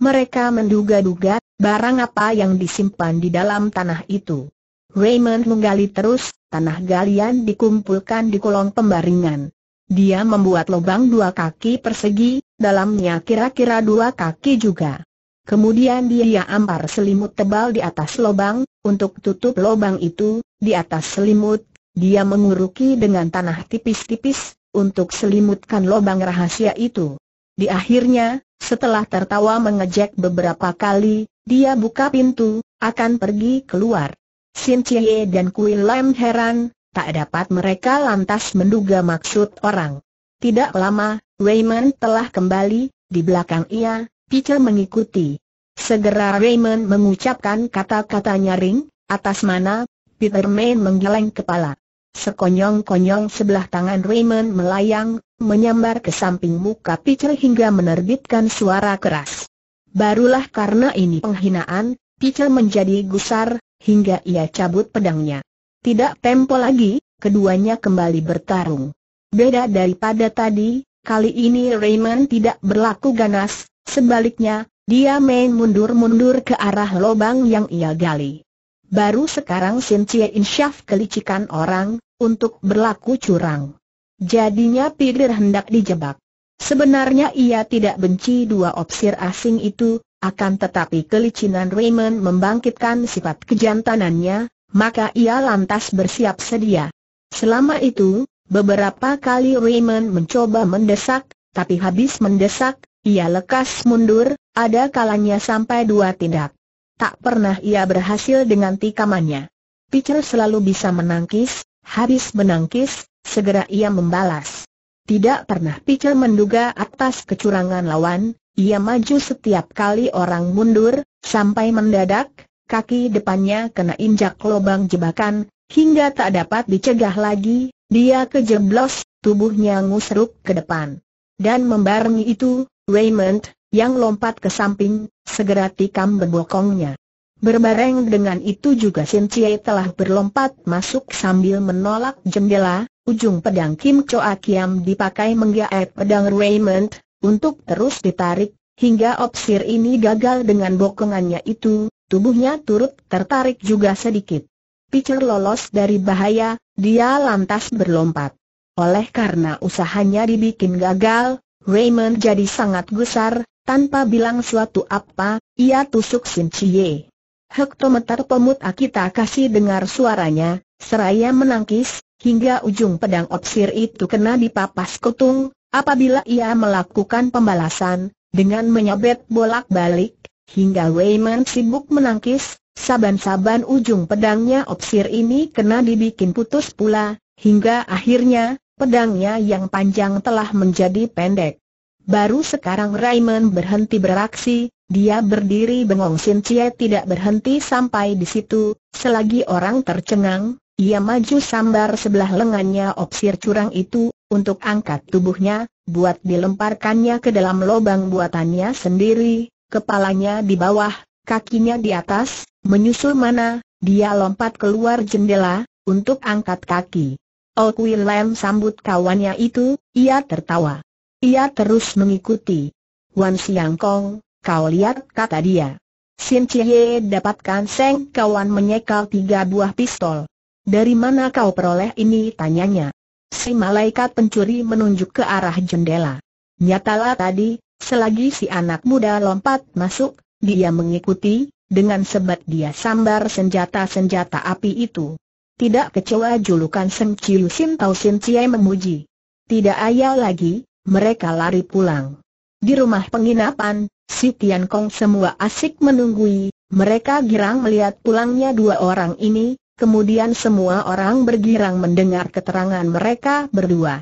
S1: Mereka menduga-duga, barang apa yang disimpan di dalam tanah itu. Raymond menggali terus, tanah galian dikumpulkan di kolong pembaringan. Dia membuat lubang dua kaki persegi, dalamnya kira-kira dua kaki juga. Kemudian dia ampar selimut tebal di atas lubang, untuk tutup lubang itu, di atas selimut, dia menguruki dengan tanah tipis-tipis, untuk selimutkan lubang rahasia itu. Di akhirnya, setelah tertawa mengejek beberapa kali, dia buka pintu, akan pergi keluar. Sin Chie dan Kui Lam heran, tak dapat mereka lantas menduga maksud orang. Tidak lama, Raymond telah kembali, di belakang ia, Peter mengikuti. Segera Raymond mengucapkan kata-kata nyaring, atas mana Peter Main menggeleng kepala. Sekonyong-konyong sebelah tangan Raymond melayang, menyambar ke samping muka Peter hingga menerbitkan suara keras. Barulah karena ini penghinaan, Peter menjadi gusar, hingga ia cabut pedangnya. Tidak tempo lagi, keduanya kembali bertarung. Beda daripada tadi, kali ini Raymond tidak berlaku ganas, sebaliknya, dia main mundur-mundur ke arah lubang yang ia gali. Baru sekarang Sin Chie Insyaf kelicikan orang, untuk berlaku curang. Jadinya Pidir hendak dijebak. Sebenarnya ia tidak benci dua opsir asing itu, akan tetapi kelicinan Raymond membangkitkan sifat kejantanannya, maka ia lantas bersiap sedia. Selama itu, beberapa kali Raymond mencoba mendesak, tapi habis mendesak, ia lekas mundur, ada kalanya sampai dua tindak tak pernah ia berhasil dengan tikamannya. Pitcher selalu bisa menangkis, habis menangkis, segera ia membalas. Tidak pernah Pitcher menduga atas kecurangan lawan, ia maju setiap kali orang mundur, sampai mendadak, kaki depannya kena injak lubang jebakan, hingga tak dapat dicegah lagi, dia kejeblos, tubuhnya ngusruk ke depan. Dan membarengi itu, Raymond, yang lompat ke samping, segera tikam berbokongnya. Berbareng dengan itu juga Sin Chie telah berlompat masuk sambil menolak jendela, ujung pedang Kim Choa Kiam dipakai menggaet pedang Raymond, untuk terus ditarik, hingga opsir ini gagal dengan bokongannya itu, tubuhnya turut tertarik juga sedikit. Picer lolos dari bahaya, dia lantas berlompat. Oleh karena usahanya dibikin gagal, Raymond jadi sangat gusar, tanpa bilang suatu apa, ia tusuk Sim Chie. Hektometer pemut Akita kasih dengar suaranya, seraya menangkis, hingga ujung pedang opsir itu kena dipapas kutung, apabila ia melakukan pembalasan, dengan menyabet bolak-balik, hingga Wayman sibuk menangkis, saban-saban ujung pedangnya opsir ini kena dibikin putus pula, hingga akhirnya, pedangnya yang panjang telah menjadi pendek. Baru sekarang Raymond berhenti beraksi, dia berdiri bengong Sin Cie tidak berhenti sampai di situ, selagi orang tercengang, ia maju sambar sebelah lengannya opsir curang itu, untuk angkat tubuhnya, buat dilemparkannya ke dalam lubang buatannya sendiri, kepalanya di bawah, kakinya di atas, menyusul mana, dia lompat keluar jendela, untuk angkat kaki. Old William sambut kawannya itu, ia tertawa. Ia terus mengikuti. Wan Siang Kong, kau lihat kata dia. Sin Chie dapatkan Seng kawan menyekal tiga buah pistol. Dari mana kau peroleh ini tanyanya. Si malaikat pencuri menunjuk ke arah jendela. Nyatalah tadi, selagi si anak muda lompat masuk, dia mengikuti, dengan sebat dia sambar senjata-senjata api itu. Tidak kecewa julukan Sen Chiu Sin Tau Sin Chie memuji. Tidak ayal lagi, mereka lari pulang. Di rumah penginapan, si Tian Kong semua asik menunggui, mereka girang melihat pulangnya dua orang ini, kemudian semua orang bergirang mendengar keterangan mereka berdua.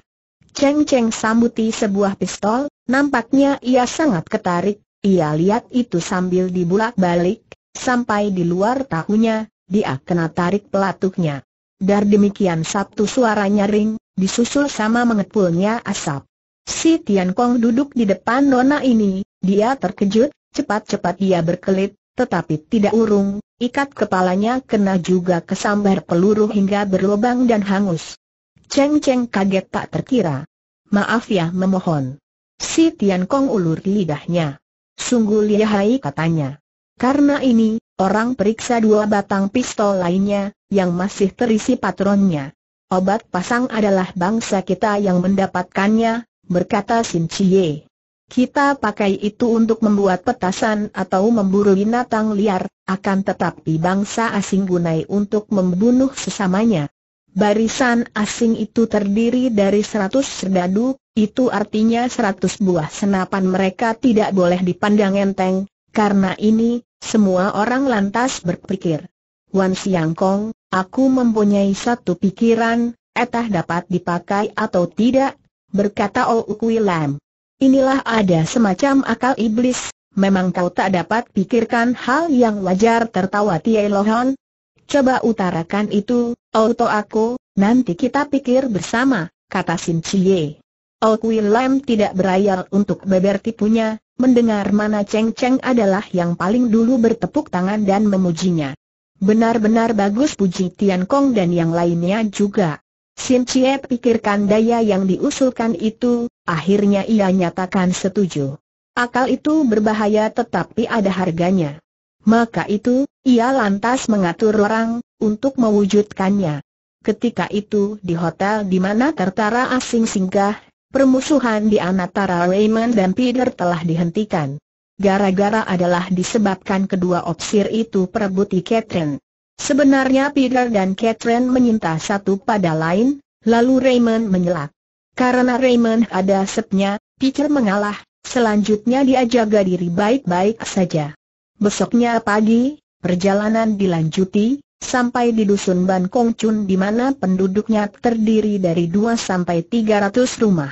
S1: Cheng Cheng sambuti sebuah pistol, nampaknya ia sangat ketarik, ia lihat itu sambil dibulak-balik, sampai di luar tahunya, dia kena tarik pelatuknya. Dar demikian satu suaranya ring, disusul sama mengepulnya asap. Si Tian Kong duduk di depan nona ini, dia terkejut, cepat-cepat dia berkelit, tetapi tidak urung, ikat kepalanya kena juga kesambar peluru hingga berlubang dan hangus. Cheng Cheng kaget tak terkira. Maaf ya memohon. Si Tian Kong ulur lidahnya. Sungguh lihai katanya. Karena ini, orang periksa dua batang pistol lainnya, yang masih terisi patronnya. Obat pasang adalah bangsa kita yang mendapatkannya, berkata Sim Chie. Kita pakai itu untuk membuat petasan atau memburu binatang liar, akan tetapi bangsa asing gunai untuk membunuh sesamanya. Barisan asing itu terdiri dari seratus serdadu, itu artinya seratus buah senapan mereka tidak boleh dipandang enteng, karena ini, semua orang lantas berpikir. Wan Siang Kong, aku mempunyai satu pikiran, etah dapat dipakai atau tidak, berkata Ouku oh Lam. Inilah ada semacam akal iblis, memang kau tak dapat pikirkan hal yang wajar tertawa Tiai Lohon. Coba utarakan itu, auto oh aku, nanti kita pikir bersama, kata Sin Chie. Okui oh Lam tidak berayal untuk beber tipunya, mendengar mana Cheng Cheng adalah yang paling dulu bertepuk tangan dan memujinya. Benar-benar bagus puji Tian Kong dan yang lainnya juga. Sim Cie pikirkan daya yang diusulkan itu, akhirnya ia nyatakan setuju. Akal itu berbahaya tetapi ada harganya. Maka itu, ia lantas mengatur orang, untuk mewujudkannya. Ketika itu di hotel di mana tertara asing singgah, permusuhan di antara Raymond dan Peter telah dihentikan. Gara-gara adalah disebabkan kedua opsir itu perebut Catherine. Sebenarnya Peter dan Catherine menyinta satu pada lain, lalu Raymond menyelak. Karena Raymond ada sepnya, Peter mengalah, selanjutnya dia jaga diri baik-baik saja. Besoknya pagi, perjalanan dilanjuti, sampai di dusun Ban Kong Chun di mana penduduknya terdiri dari 2 sampai 300 rumah.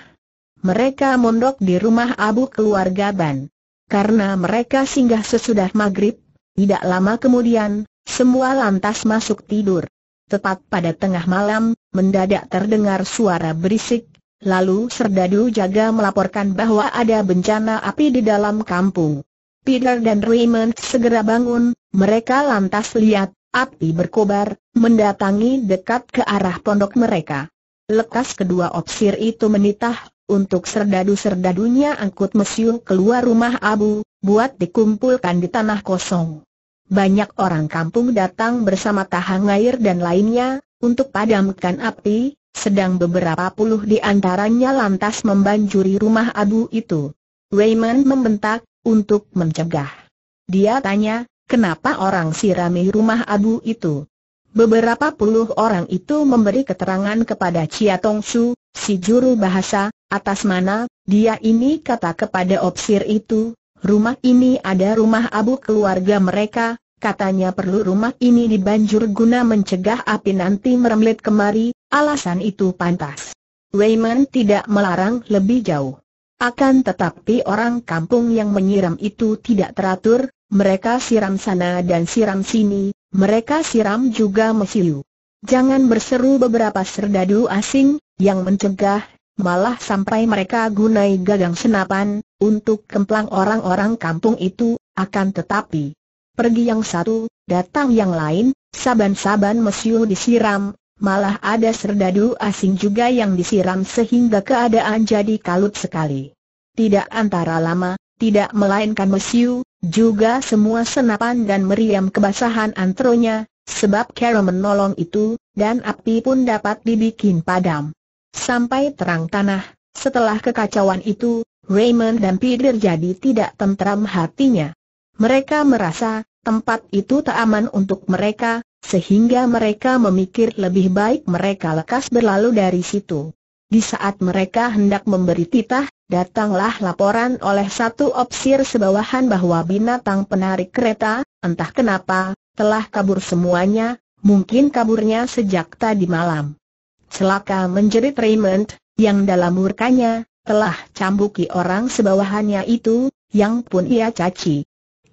S1: Mereka mondok di rumah abu keluarga Ban. Karena mereka singgah sesudah maghrib, tidak lama kemudian, semua lantas masuk tidur. Tepat pada tengah malam, mendadak terdengar suara berisik, lalu Serdadu Jaga melaporkan bahwa ada bencana api di dalam kampung. Peter dan Raymond segera bangun, mereka lantas lihat, api berkobar, mendatangi dekat ke arah pondok mereka. Lekas kedua opsir itu menitah, untuk serdadu-serdadunya angkut mesiu keluar rumah abu, buat dikumpulkan di tanah kosong. Banyak orang kampung datang bersama tahang air dan lainnya, untuk padamkan api, sedang beberapa puluh di antaranya lantas membanjuri rumah abu itu. Wayman membentak, untuk mencegah. Dia tanya, kenapa orang sirami rumah abu itu? Beberapa puluh orang itu memberi keterangan kepada Chia Tong Su, si juru bahasa, atas mana, dia ini kata kepada opsir itu, rumah ini ada rumah abu keluarga mereka, katanya perlu rumah ini dibanjur guna mencegah api nanti merembet kemari, alasan itu pantas. Raymond tidak melarang lebih jauh. Akan tetapi orang kampung yang menyiram itu tidak teratur, mereka siram sana dan siram sini, mereka siram juga mesiu. Jangan berseru beberapa serdadu asing, yang mencegah, malah sampai mereka gunai gagang senapan, untuk kemplang orang-orang kampung itu, akan tetapi pergi yang satu, datang yang lain, saban-saban mesiu disiram, malah ada serdadu asing juga yang disiram sehingga keadaan jadi kalut sekali. Tidak antara lama, tidak melainkan mesiu, juga semua senapan dan meriam kebasahan antronya, sebab kera menolong itu, dan api pun dapat dibikin padam. Sampai terang tanah, setelah kekacauan itu, Raymond dan Peter jadi tidak tentram hatinya. Mereka merasa, tempat itu tak aman untuk mereka, sehingga mereka memikir lebih baik mereka lekas berlalu dari situ. Di saat mereka hendak memberi titah, datanglah laporan oleh satu opsir sebawahan bahwa binatang penarik kereta, entah kenapa, telah kabur semuanya, mungkin kaburnya sejak tadi malam. Celaka, menjerit Raymond, yang dalam murkanya, telah cambuki orang sebawahannya itu, yang pun ia caci.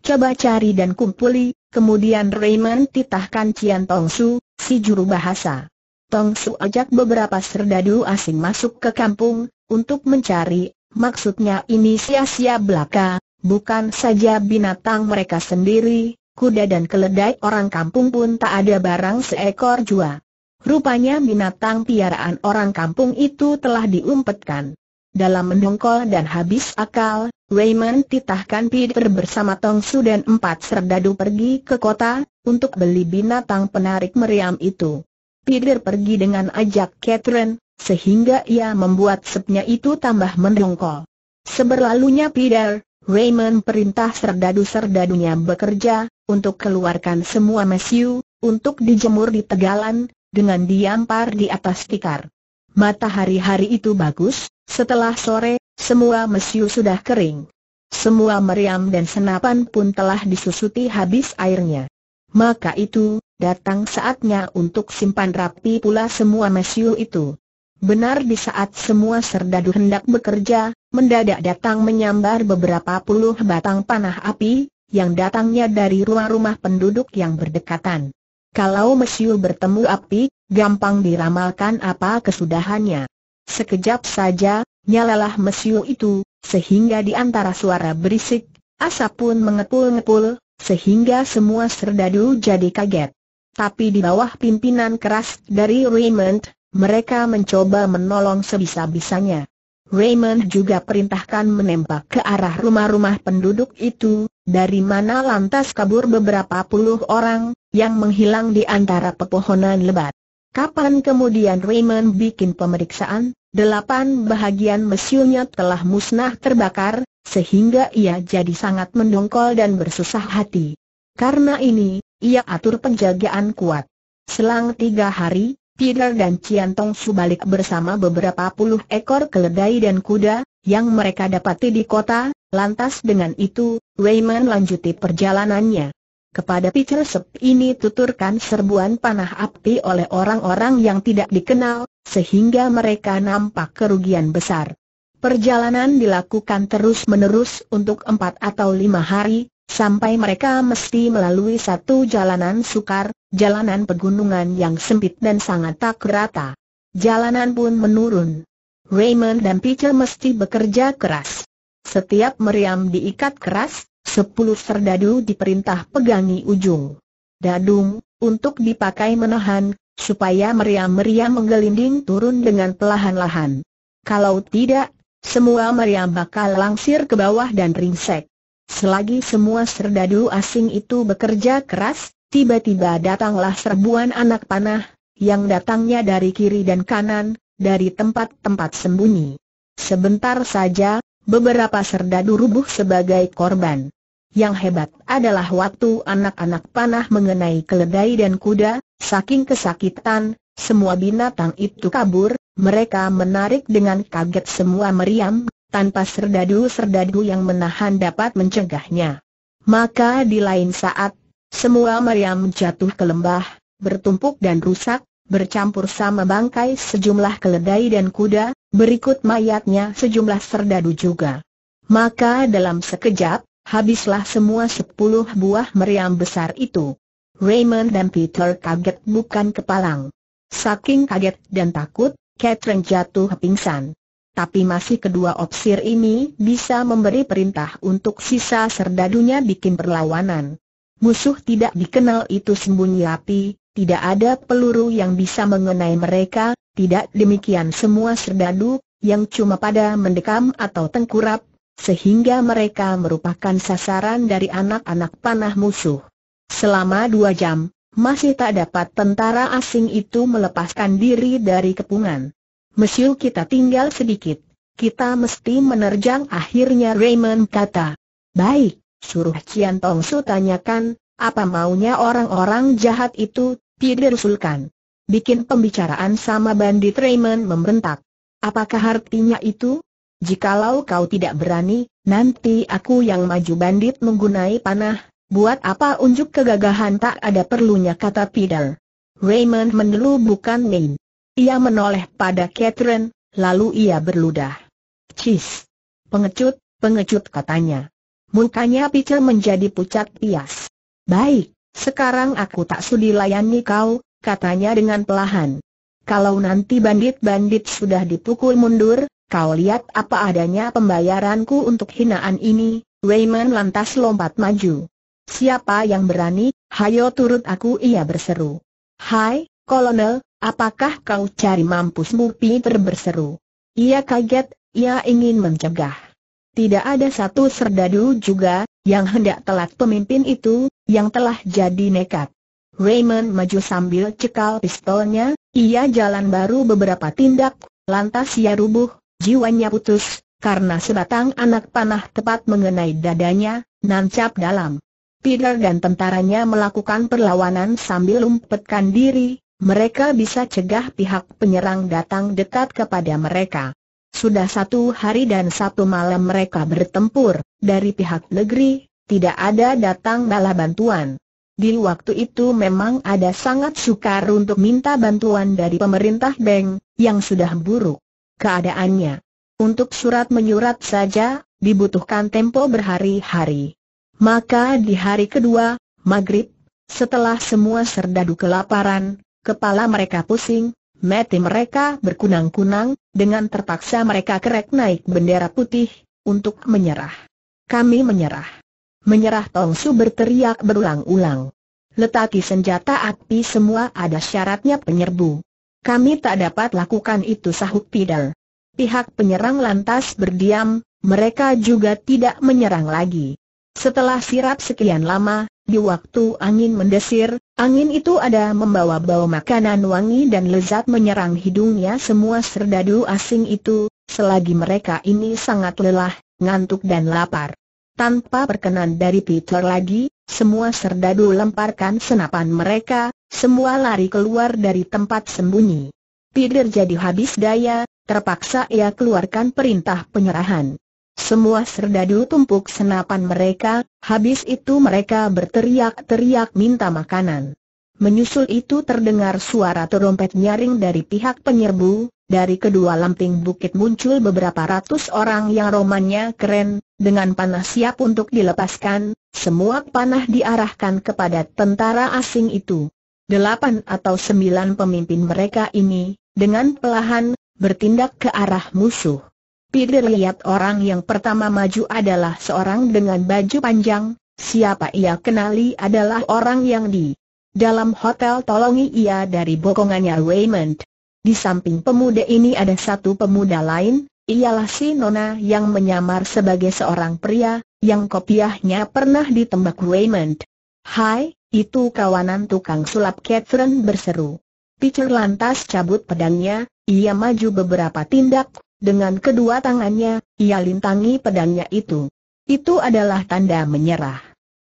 S1: Coba cari dan kumpuli, kemudian Raymond titahkan Cian Tong Su, si juru bahasa. Tong Su ajak beberapa serdadu asing masuk ke kampung, untuk mencari, maksudnya ini sia-sia belaka, bukan saja binatang mereka sendiri, kuda dan keledai orang kampung pun tak ada barang seekor jua. Rupanya binatang piaraan orang kampung itu telah diumpetkan. Dalam mendongkol dan habis akal, Raymond titahkan Peter bersama Tong Su dan empat serdadu pergi ke kota, untuk beli binatang penarik meriam itu. Peter pergi dengan ajak Catherine, sehingga ia membuat sepnya itu tambah mendongkol. Seberlalunya Peter, Raymond perintah serdadu-serdadunya bekerja, untuk keluarkan semua mesiu, untuk dijemur di tegalan, dengan diampar di atas tikar. Matahari hari itu bagus, setelah sore, semua mesiu sudah kering. Semua meriam dan senapan pun telah disusuti habis airnya. Maka itu, datang saatnya untuk simpan rapi pula semua mesiu itu. Benar di saat semua serdadu hendak bekerja, mendadak datang menyambar beberapa puluh batang panah api, yang datangnya dari rumah-rumah penduduk yang berdekatan. Kalau mesiu bertemu api, gampang diramalkan apa kesudahannya. Sekejap saja, nyalalah mesiu itu, sehingga di antara suara berisik, asap pun mengepul-ngepul, sehingga semua serdadu jadi kaget. Tapi di bawah pimpinan keras dari Raymond, mereka mencoba menolong sebisa-bisanya. Raymond juga perintahkan menembak ke arah rumah-rumah penduduk itu, dari mana lantas kabur beberapa puluh orang, yang menghilang di antara pepohonan lebat. Kapan kemudian Raymond bikin pemeriksaan, delapan bahagian mesinnya telah musnah terbakar, sehingga ia jadi sangat mendongkol dan bersusah hati. Karena ini, ia atur penjagaan kuat. Selang tiga hari, Peter dan Ciantong subalik bersama beberapa puluh ekor keledai dan kuda, yang mereka dapati di kota, lantas dengan itu, Raymond lanjuti perjalanannya. Kepada Peter Sep ini tuturkan serbuan panah api oleh orang-orang yang tidak dikenal, sehingga mereka nampak kerugian besar. Perjalanan dilakukan terus-menerus untuk empat atau lima hari, sampai mereka mesti melalui satu jalanan sukar, jalanan pegunungan yang sempit dan sangat tak rata. Jalanan pun menurun. Raymond dan Peter mesti bekerja keras. Setiap meriam diikat keras, Sepuluh serdadu diperintah pegangi ujung dadung, untuk dipakai menahan, supaya meriam-meriam menggelinding turun dengan pelahan-lahan. Kalau tidak, semua meriam bakal langsir ke bawah dan ringsek. Selagi semua serdadu asing itu bekerja keras, tiba-tiba datanglah serbuan anak panah, yang datangnya dari kiri dan kanan, dari tempat-tempat sembunyi. Sebentar saja, beberapa serdadu rubuh sebagai korban. Yang hebat adalah waktu anak-anak panah mengenai keledai dan kuda, saking kesakitan, semua binatang itu kabur, mereka menarik dengan kaget semua meriam, tanpa serdadu-serdadu yang menahan dapat mencegahnya. Maka di lain saat, semua meriam jatuh ke lembah, bertumpuk dan rusak, bercampur sama bangkai sejumlah keledai dan kuda, berikut mayatnya sejumlah serdadu juga. Maka dalam sekejap, Habislah semua sepuluh buah meriam besar itu. Raymond dan Peter kaget bukan kepalang. Saking kaget dan takut, Catherine jatuh pingsan. Tapi masih kedua opsir ini bisa memberi perintah untuk sisa serdadunya bikin perlawanan. Musuh tidak dikenal itu sembunyi api, tidak ada peluru yang bisa mengenai mereka, tidak demikian semua serdadu, yang cuma pada mendekam atau tengkurap, sehingga mereka merupakan sasaran dari anak-anak panah musuh. Selama dua jam, masih tak dapat tentara asing itu melepaskan diri dari kepungan. Mesiu kita tinggal sedikit, kita mesti menerjang akhirnya Raymond kata. Baik, suruh Cian Tong Su tanyakan, apa maunya orang-orang jahat itu, Tidak usulkan. Bikin pembicaraan sama bandit Raymond membentak. Apakah artinya itu? Jikalau kau tidak berani, nanti aku yang maju bandit menggunai panah, buat apa unjuk kegagahan tak ada perlunya kata Pidal. Raymond menelu bukan main. Ia menoleh pada Catherine, lalu ia berludah. Cis. Pengecut, pengecut katanya. Mukanya Peter menjadi pucat pias. Baik, sekarang aku tak sudi layani kau, katanya dengan pelahan. Kalau nanti bandit-bandit sudah dipukul mundur, Kau lihat apa adanya pembayaranku untuk hinaan ini, Raymond lantas lompat maju. Siapa yang berani, hayo turut aku ia berseru. Hai, kolonel, apakah kau cari mampusmu Peter berseru. Ia kaget, ia ingin mencegah. Tidak ada satu serdadu juga, yang hendak telat pemimpin itu, yang telah jadi nekat. Raymond maju sambil cekal pistolnya, ia jalan baru beberapa tindak, lantas ia rubuh, Jiwanya putus, karena sebatang anak panah tepat mengenai dadanya, nancap dalam. Peter dan tentaranya melakukan perlawanan sambil umpetkan diri, mereka bisa cegah pihak penyerang datang dekat kepada mereka. Sudah satu hari dan satu malam mereka bertempur, dari pihak negeri, tidak ada datang bala bantuan. Di waktu itu memang ada sangat sukar untuk minta bantuan dari pemerintah Beng, yang sudah buruk keadaannya. Untuk surat-menyurat saja, dibutuhkan tempo berhari-hari. Maka di hari kedua, maghrib, setelah semua serdadu kelaparan, kepala mereka pusing, mati mereka berkunang-kunang, dengan terpaksa mereka kerek naik bendera putih, untuk menyerah. Kami menyerah. Menyerah Tongsu berteriak berulang-ulang. Letaki senjata api semua ada syaratnya penyerbu. Kami tak dapat lakukan itu sahut Pidal. Pihak penyerang lantas berdiam, mereka juga tidak menyerang lagi. Setelah sirap sekian lama, di waktu angin mendesir, angin itu ada membawa bau makanan wangi dan lezat menyerang hidungnya semua serdadu asing itu, selagi mereka ini sangat lelah, ngantuk dan lapar. Tanpa perkenan dari Peter lagi, semua serdadu lemparkan senapan mereka, semua lari keluar dari tempat sembunyi. Pider jadi habis daya, terpaksa ia keluarkan perintah penyerahan. Semua serdadu tumpuk senapan mereka, habis itu mereka berteriak-teriak minta makanan. Menyusul itu terdengar suara terompet nyaring dari pihak penyerbu, dari kedua lamping bukit muncul beberapa ratus orang yang romannya keren, dengan panah siap untuk dilepaskan, semua panah diarahkan kepada tentara asing itu. Delapan atau sembilan pemimpin mereka ini, dengan pelahan, bertindak ke arah musuh. Peter lihat orang yang pertama maju adalah seorang dengan baju panjang, siapa ia kenali adalah orang yang di dalam hotel tolongi ia dari bokongannya Raymond. Di samping pemuda ini ada satu pemuda lain, ialah si Nona yang menyamar sebagai seorang pria, yang kopiahnya pernah ditembak Raymond. Hai, itu kawanan tukang sulap Catherine berseru. Peter lantas cabut pedangnya, ia maju beberapa tindak, dengan kedua tangannya, ia lintangi pedangnya itu. Itu adalah tanda menyerah.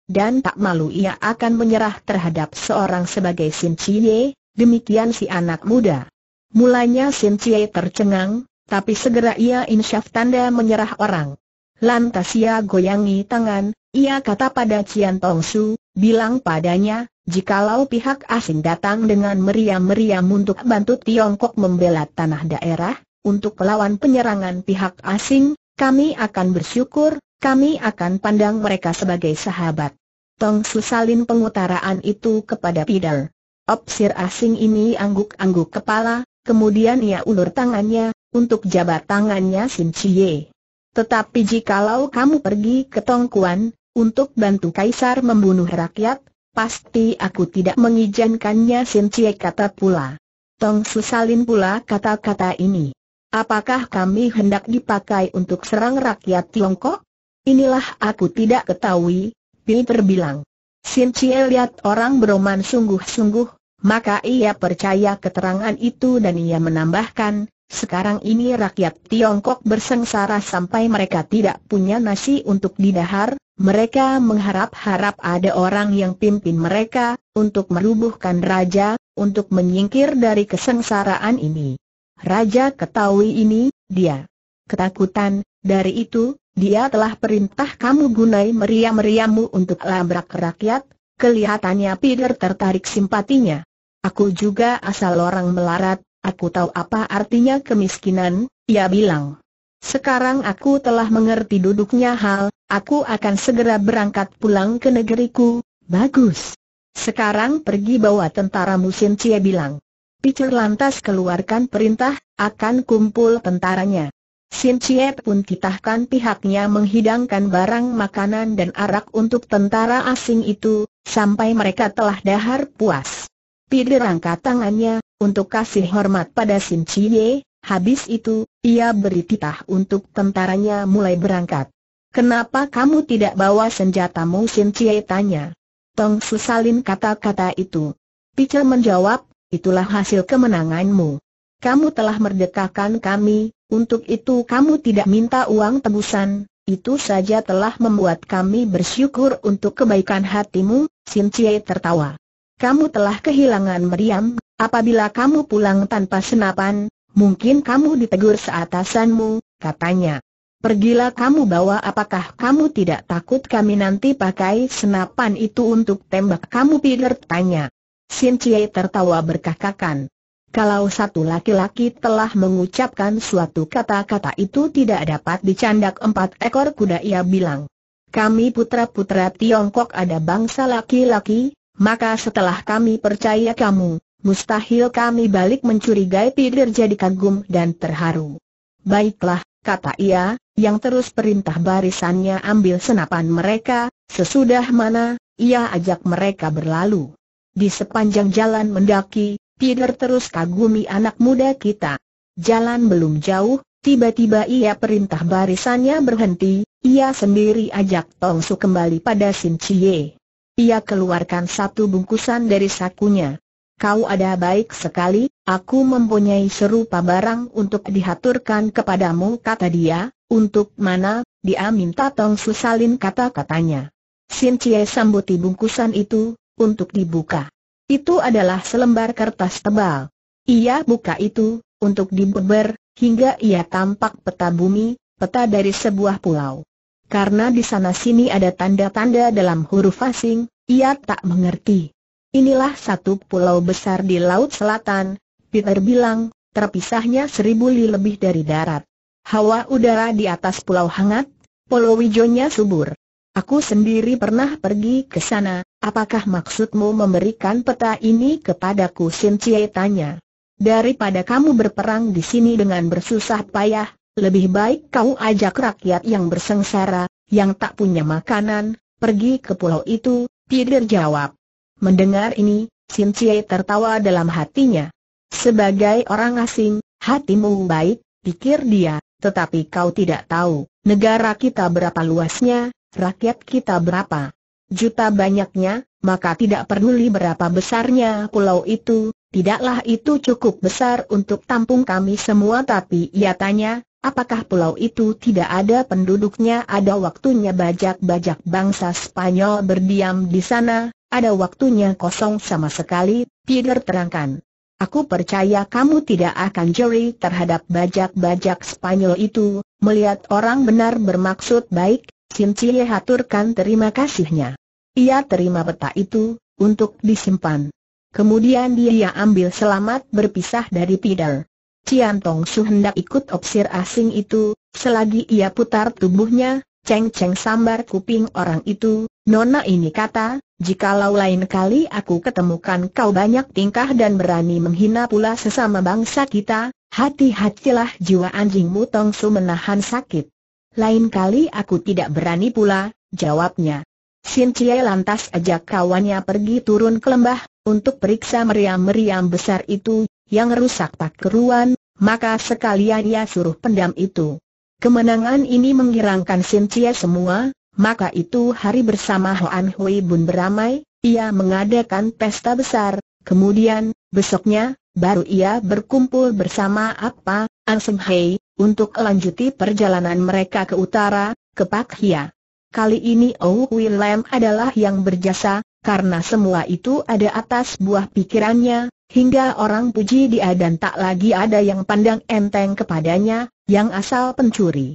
S1: Dan tak malu ia akan menyerah terhadap seorang sebagai Sin Chie, demikian si anak muda. Mulanya Sin Chie tercengang, tapi segera ia insyaf tanda menyerah orang. Lantas ia goyangi tangan, ia kata pada Cian Tong Su, bilang padanya, jikalau pihak asing datang dengan meriam-meriam untuk bantu Tiongkok membela tanah daerah, untuk melawan penyerangan pihak asing, kami akan bersyukur, kami akan pandang mereka sebagai sahabat. Tong Su salin pengutaraan itu kepada Pidal. Opsir asing ini angguk-angguk kepala, kemudian ia ulur tangannya, untuk jabat tangannya Sim Chie. Tetapi jikalau kamu pergi ke Tongkuan, untuk bantu Kaisar membunuh rakyat, pasti aku tidak mengizinkannya Sim Chie kata pula. Tong Susalin pula kata-kata ini. Apakah kami hendak dipakai untuk serang rakyat Tiongkok? Inilah aku tidak ketahui, Bill bilang. Sim Chie lihat orang beroman sungguh-sungguh, maka ia percaya keterangan itu dan ia menambahkan, sekarang ini rakyat Tiongkok bersengsara sampai mereka tidak punya nasi untuk didahar, mereka mengharap-harap ada orang yang pimpin mereka, untuk merubuhkan raja, untuk menyingkir dari kesengsaraan ini. Raja ketahui ini, dia ketakutan, dari itu, dia telah perintah kamu gunai meriam-meriammu untuk labrak rakyat, kelihatannya Peter tertarik simpatinya. Aku juga asal orang melarat, Aku tahu apa artinya kemiskinan, ia bilang. Sekarang aku telah mengerti duduknya hal, aku akan segera berangkat pulang ke negeriku. Bagus. Sekarang pergi bawa tentara musim Cie bilang. Picer lantas keluarkan perintah, akan kumpul tentaranya. Sin Cie pun titahkan pihaknya menghidangkan barang makanan dan arak untuk tentara asing itu, sampai mereka telah dahar puas. Pi angkat tangannya, untuk kasih hormat pada Sin Chie, habis itu, ia beri titah untuk tentaranya mulai berangkat. Kenapa kamu tidak bawa senjatamu Sin Chie tanya. Tong Susalin kata-kata itu. Pichel menjawab, itulah hasil kemenanganmu. Kamu telah merdekakan kami, untuk itu kamu tidak minta uang tebusan, itu saja telah membuat kami bersyukur untuk kebaikan hatimu, Sin Chie tertawa. Kamu telah kehilangan meriam Apabila kamu pulang tanpa senapan, mungkin kamu ditegur seatasanmu, katanya. Pergilah kamu bawa apakah kamu tidak takut kami nanti pakai senapan itu untuk tembak kamu Peter tanya. Sin Chie tertawa berkakakan. Kalau satu laki-laki telah mengucapkan suatu kata-kata itu tidak dapat dicandak empat ekor kuda ia bilang. Kami putra-putra Tiongkok ada bangsa laki-laki, maka setelah kami percaya kamu, Mustahil kami balik mencurigai Pidir jadi kagum dan terharu. Baiklah, kata ia, yang terus perintah barisannya ambil senapan mereka, sesudah mana, ia ajak mereka berlalu. Di sepanjang jalan mendaki, Pidir terus kagumi anak muda kita. Jalan belum jauh, tiba-tiba ia perintah barisannya berhenti, ia sendiri ajak Tongsu kembali pada Sin Chie. Ia keluarkan satu bungkusan dari sakunya kau ada baik sekali, aku mempunyai serupa barang untuk dihaturkan kepadamu kata dia, untuk mana, dia minta Tong Susalin kata-katanya. Sin Cie sambuti bungkusan itu, untuk dibuka. Itu adalah selembar kertas tebal. Ia buka itu, untuk dibeber, hingga ia tampak peta bumi, peta dari sebuah pulau. Karena di sana sini ada tanda-tanda dalam huruf asing, ia tak mengerti. Inilah satu pulau besar di Laut Selatan, Peter bilang, terpisahnya seribu li lebih dari darat. Hawa udara di atas pulau hangat, pulau wijonya subur. Aku sendiri pernah pergi ke sana, apakah maksudmu memberikan peta ini kepadaku Sin tanya. Daripada kamu berperang di sini dengan bersusah payah, lebih baik kau ajak rakyat yang bersengsara, yang tak punya makanan, pergi ke pulau itu, Peter jawab. Mendengar ini, Sin Cie tertawa dalam hatinya. Sebagai orang asing, hatimu baik, pikir dia, tetapi kau tidak tahu, negara kita berapa luasnya, rakyat kita berapa juta banyaknya, maka tidak peduli berapa besarnya pulau itu, tidaklah itu cukup besar untuk tampung kami semua tapi ia tanya, apakah pulau itu tidak ada penduduknya ada waktunya bajak-bajak bangsa Spanyol berdiam di sana, ada waktunya kosong sama sekali, Peter terangkan. Aku percaya kamu tidak akan jeri terhadap bajak-bajak Spanyol itu, melihat orang benar bermaksud baik, Sincie haturkan terima kasihnya. Ia terima peta itu, untuk disimpan. Kemudian dia ambil selamat berpisah dari Peter. Cian Tong Su hendak ikut opsir asing itu, selagi ia putar tubuhnya, Ceng-ceng sambar kuping orang itu, Nona ini kata, jikalau lain kali aku ketemukan kau banyak tingkah dan berani menghina pula sesama bangsa kita, hati-hatilah jiwa anjingmu Tongsu menahan sakit. Lain kali aku tidak berani pula, jawabnya. Sin Cie lantas ajak kawannya pergi turun ke lembah, untuk periksa meriam-meriam besar itu, yang rusak tak keruan, maka sekalian ia suruh pendam itu. Kemenangan ini menghirangkan Sintia semua, maka itu hari bersama Hoan Hui Bun beramai, ia mengadakan pesta besar, kemudian, besoknya, baru ia berkumpul bersama Apa, Anseng Hei, untuk lanjuti perjalanan mereka ke utara, ke Pak Hia. Kali ini Ou Hui Lam adalah yang berjasa, karena semua itu ada atas buah pikirannya, hingga orang puji dia dan tak lagi ada yang pandang enteng kepadanya, yang asal pencuri.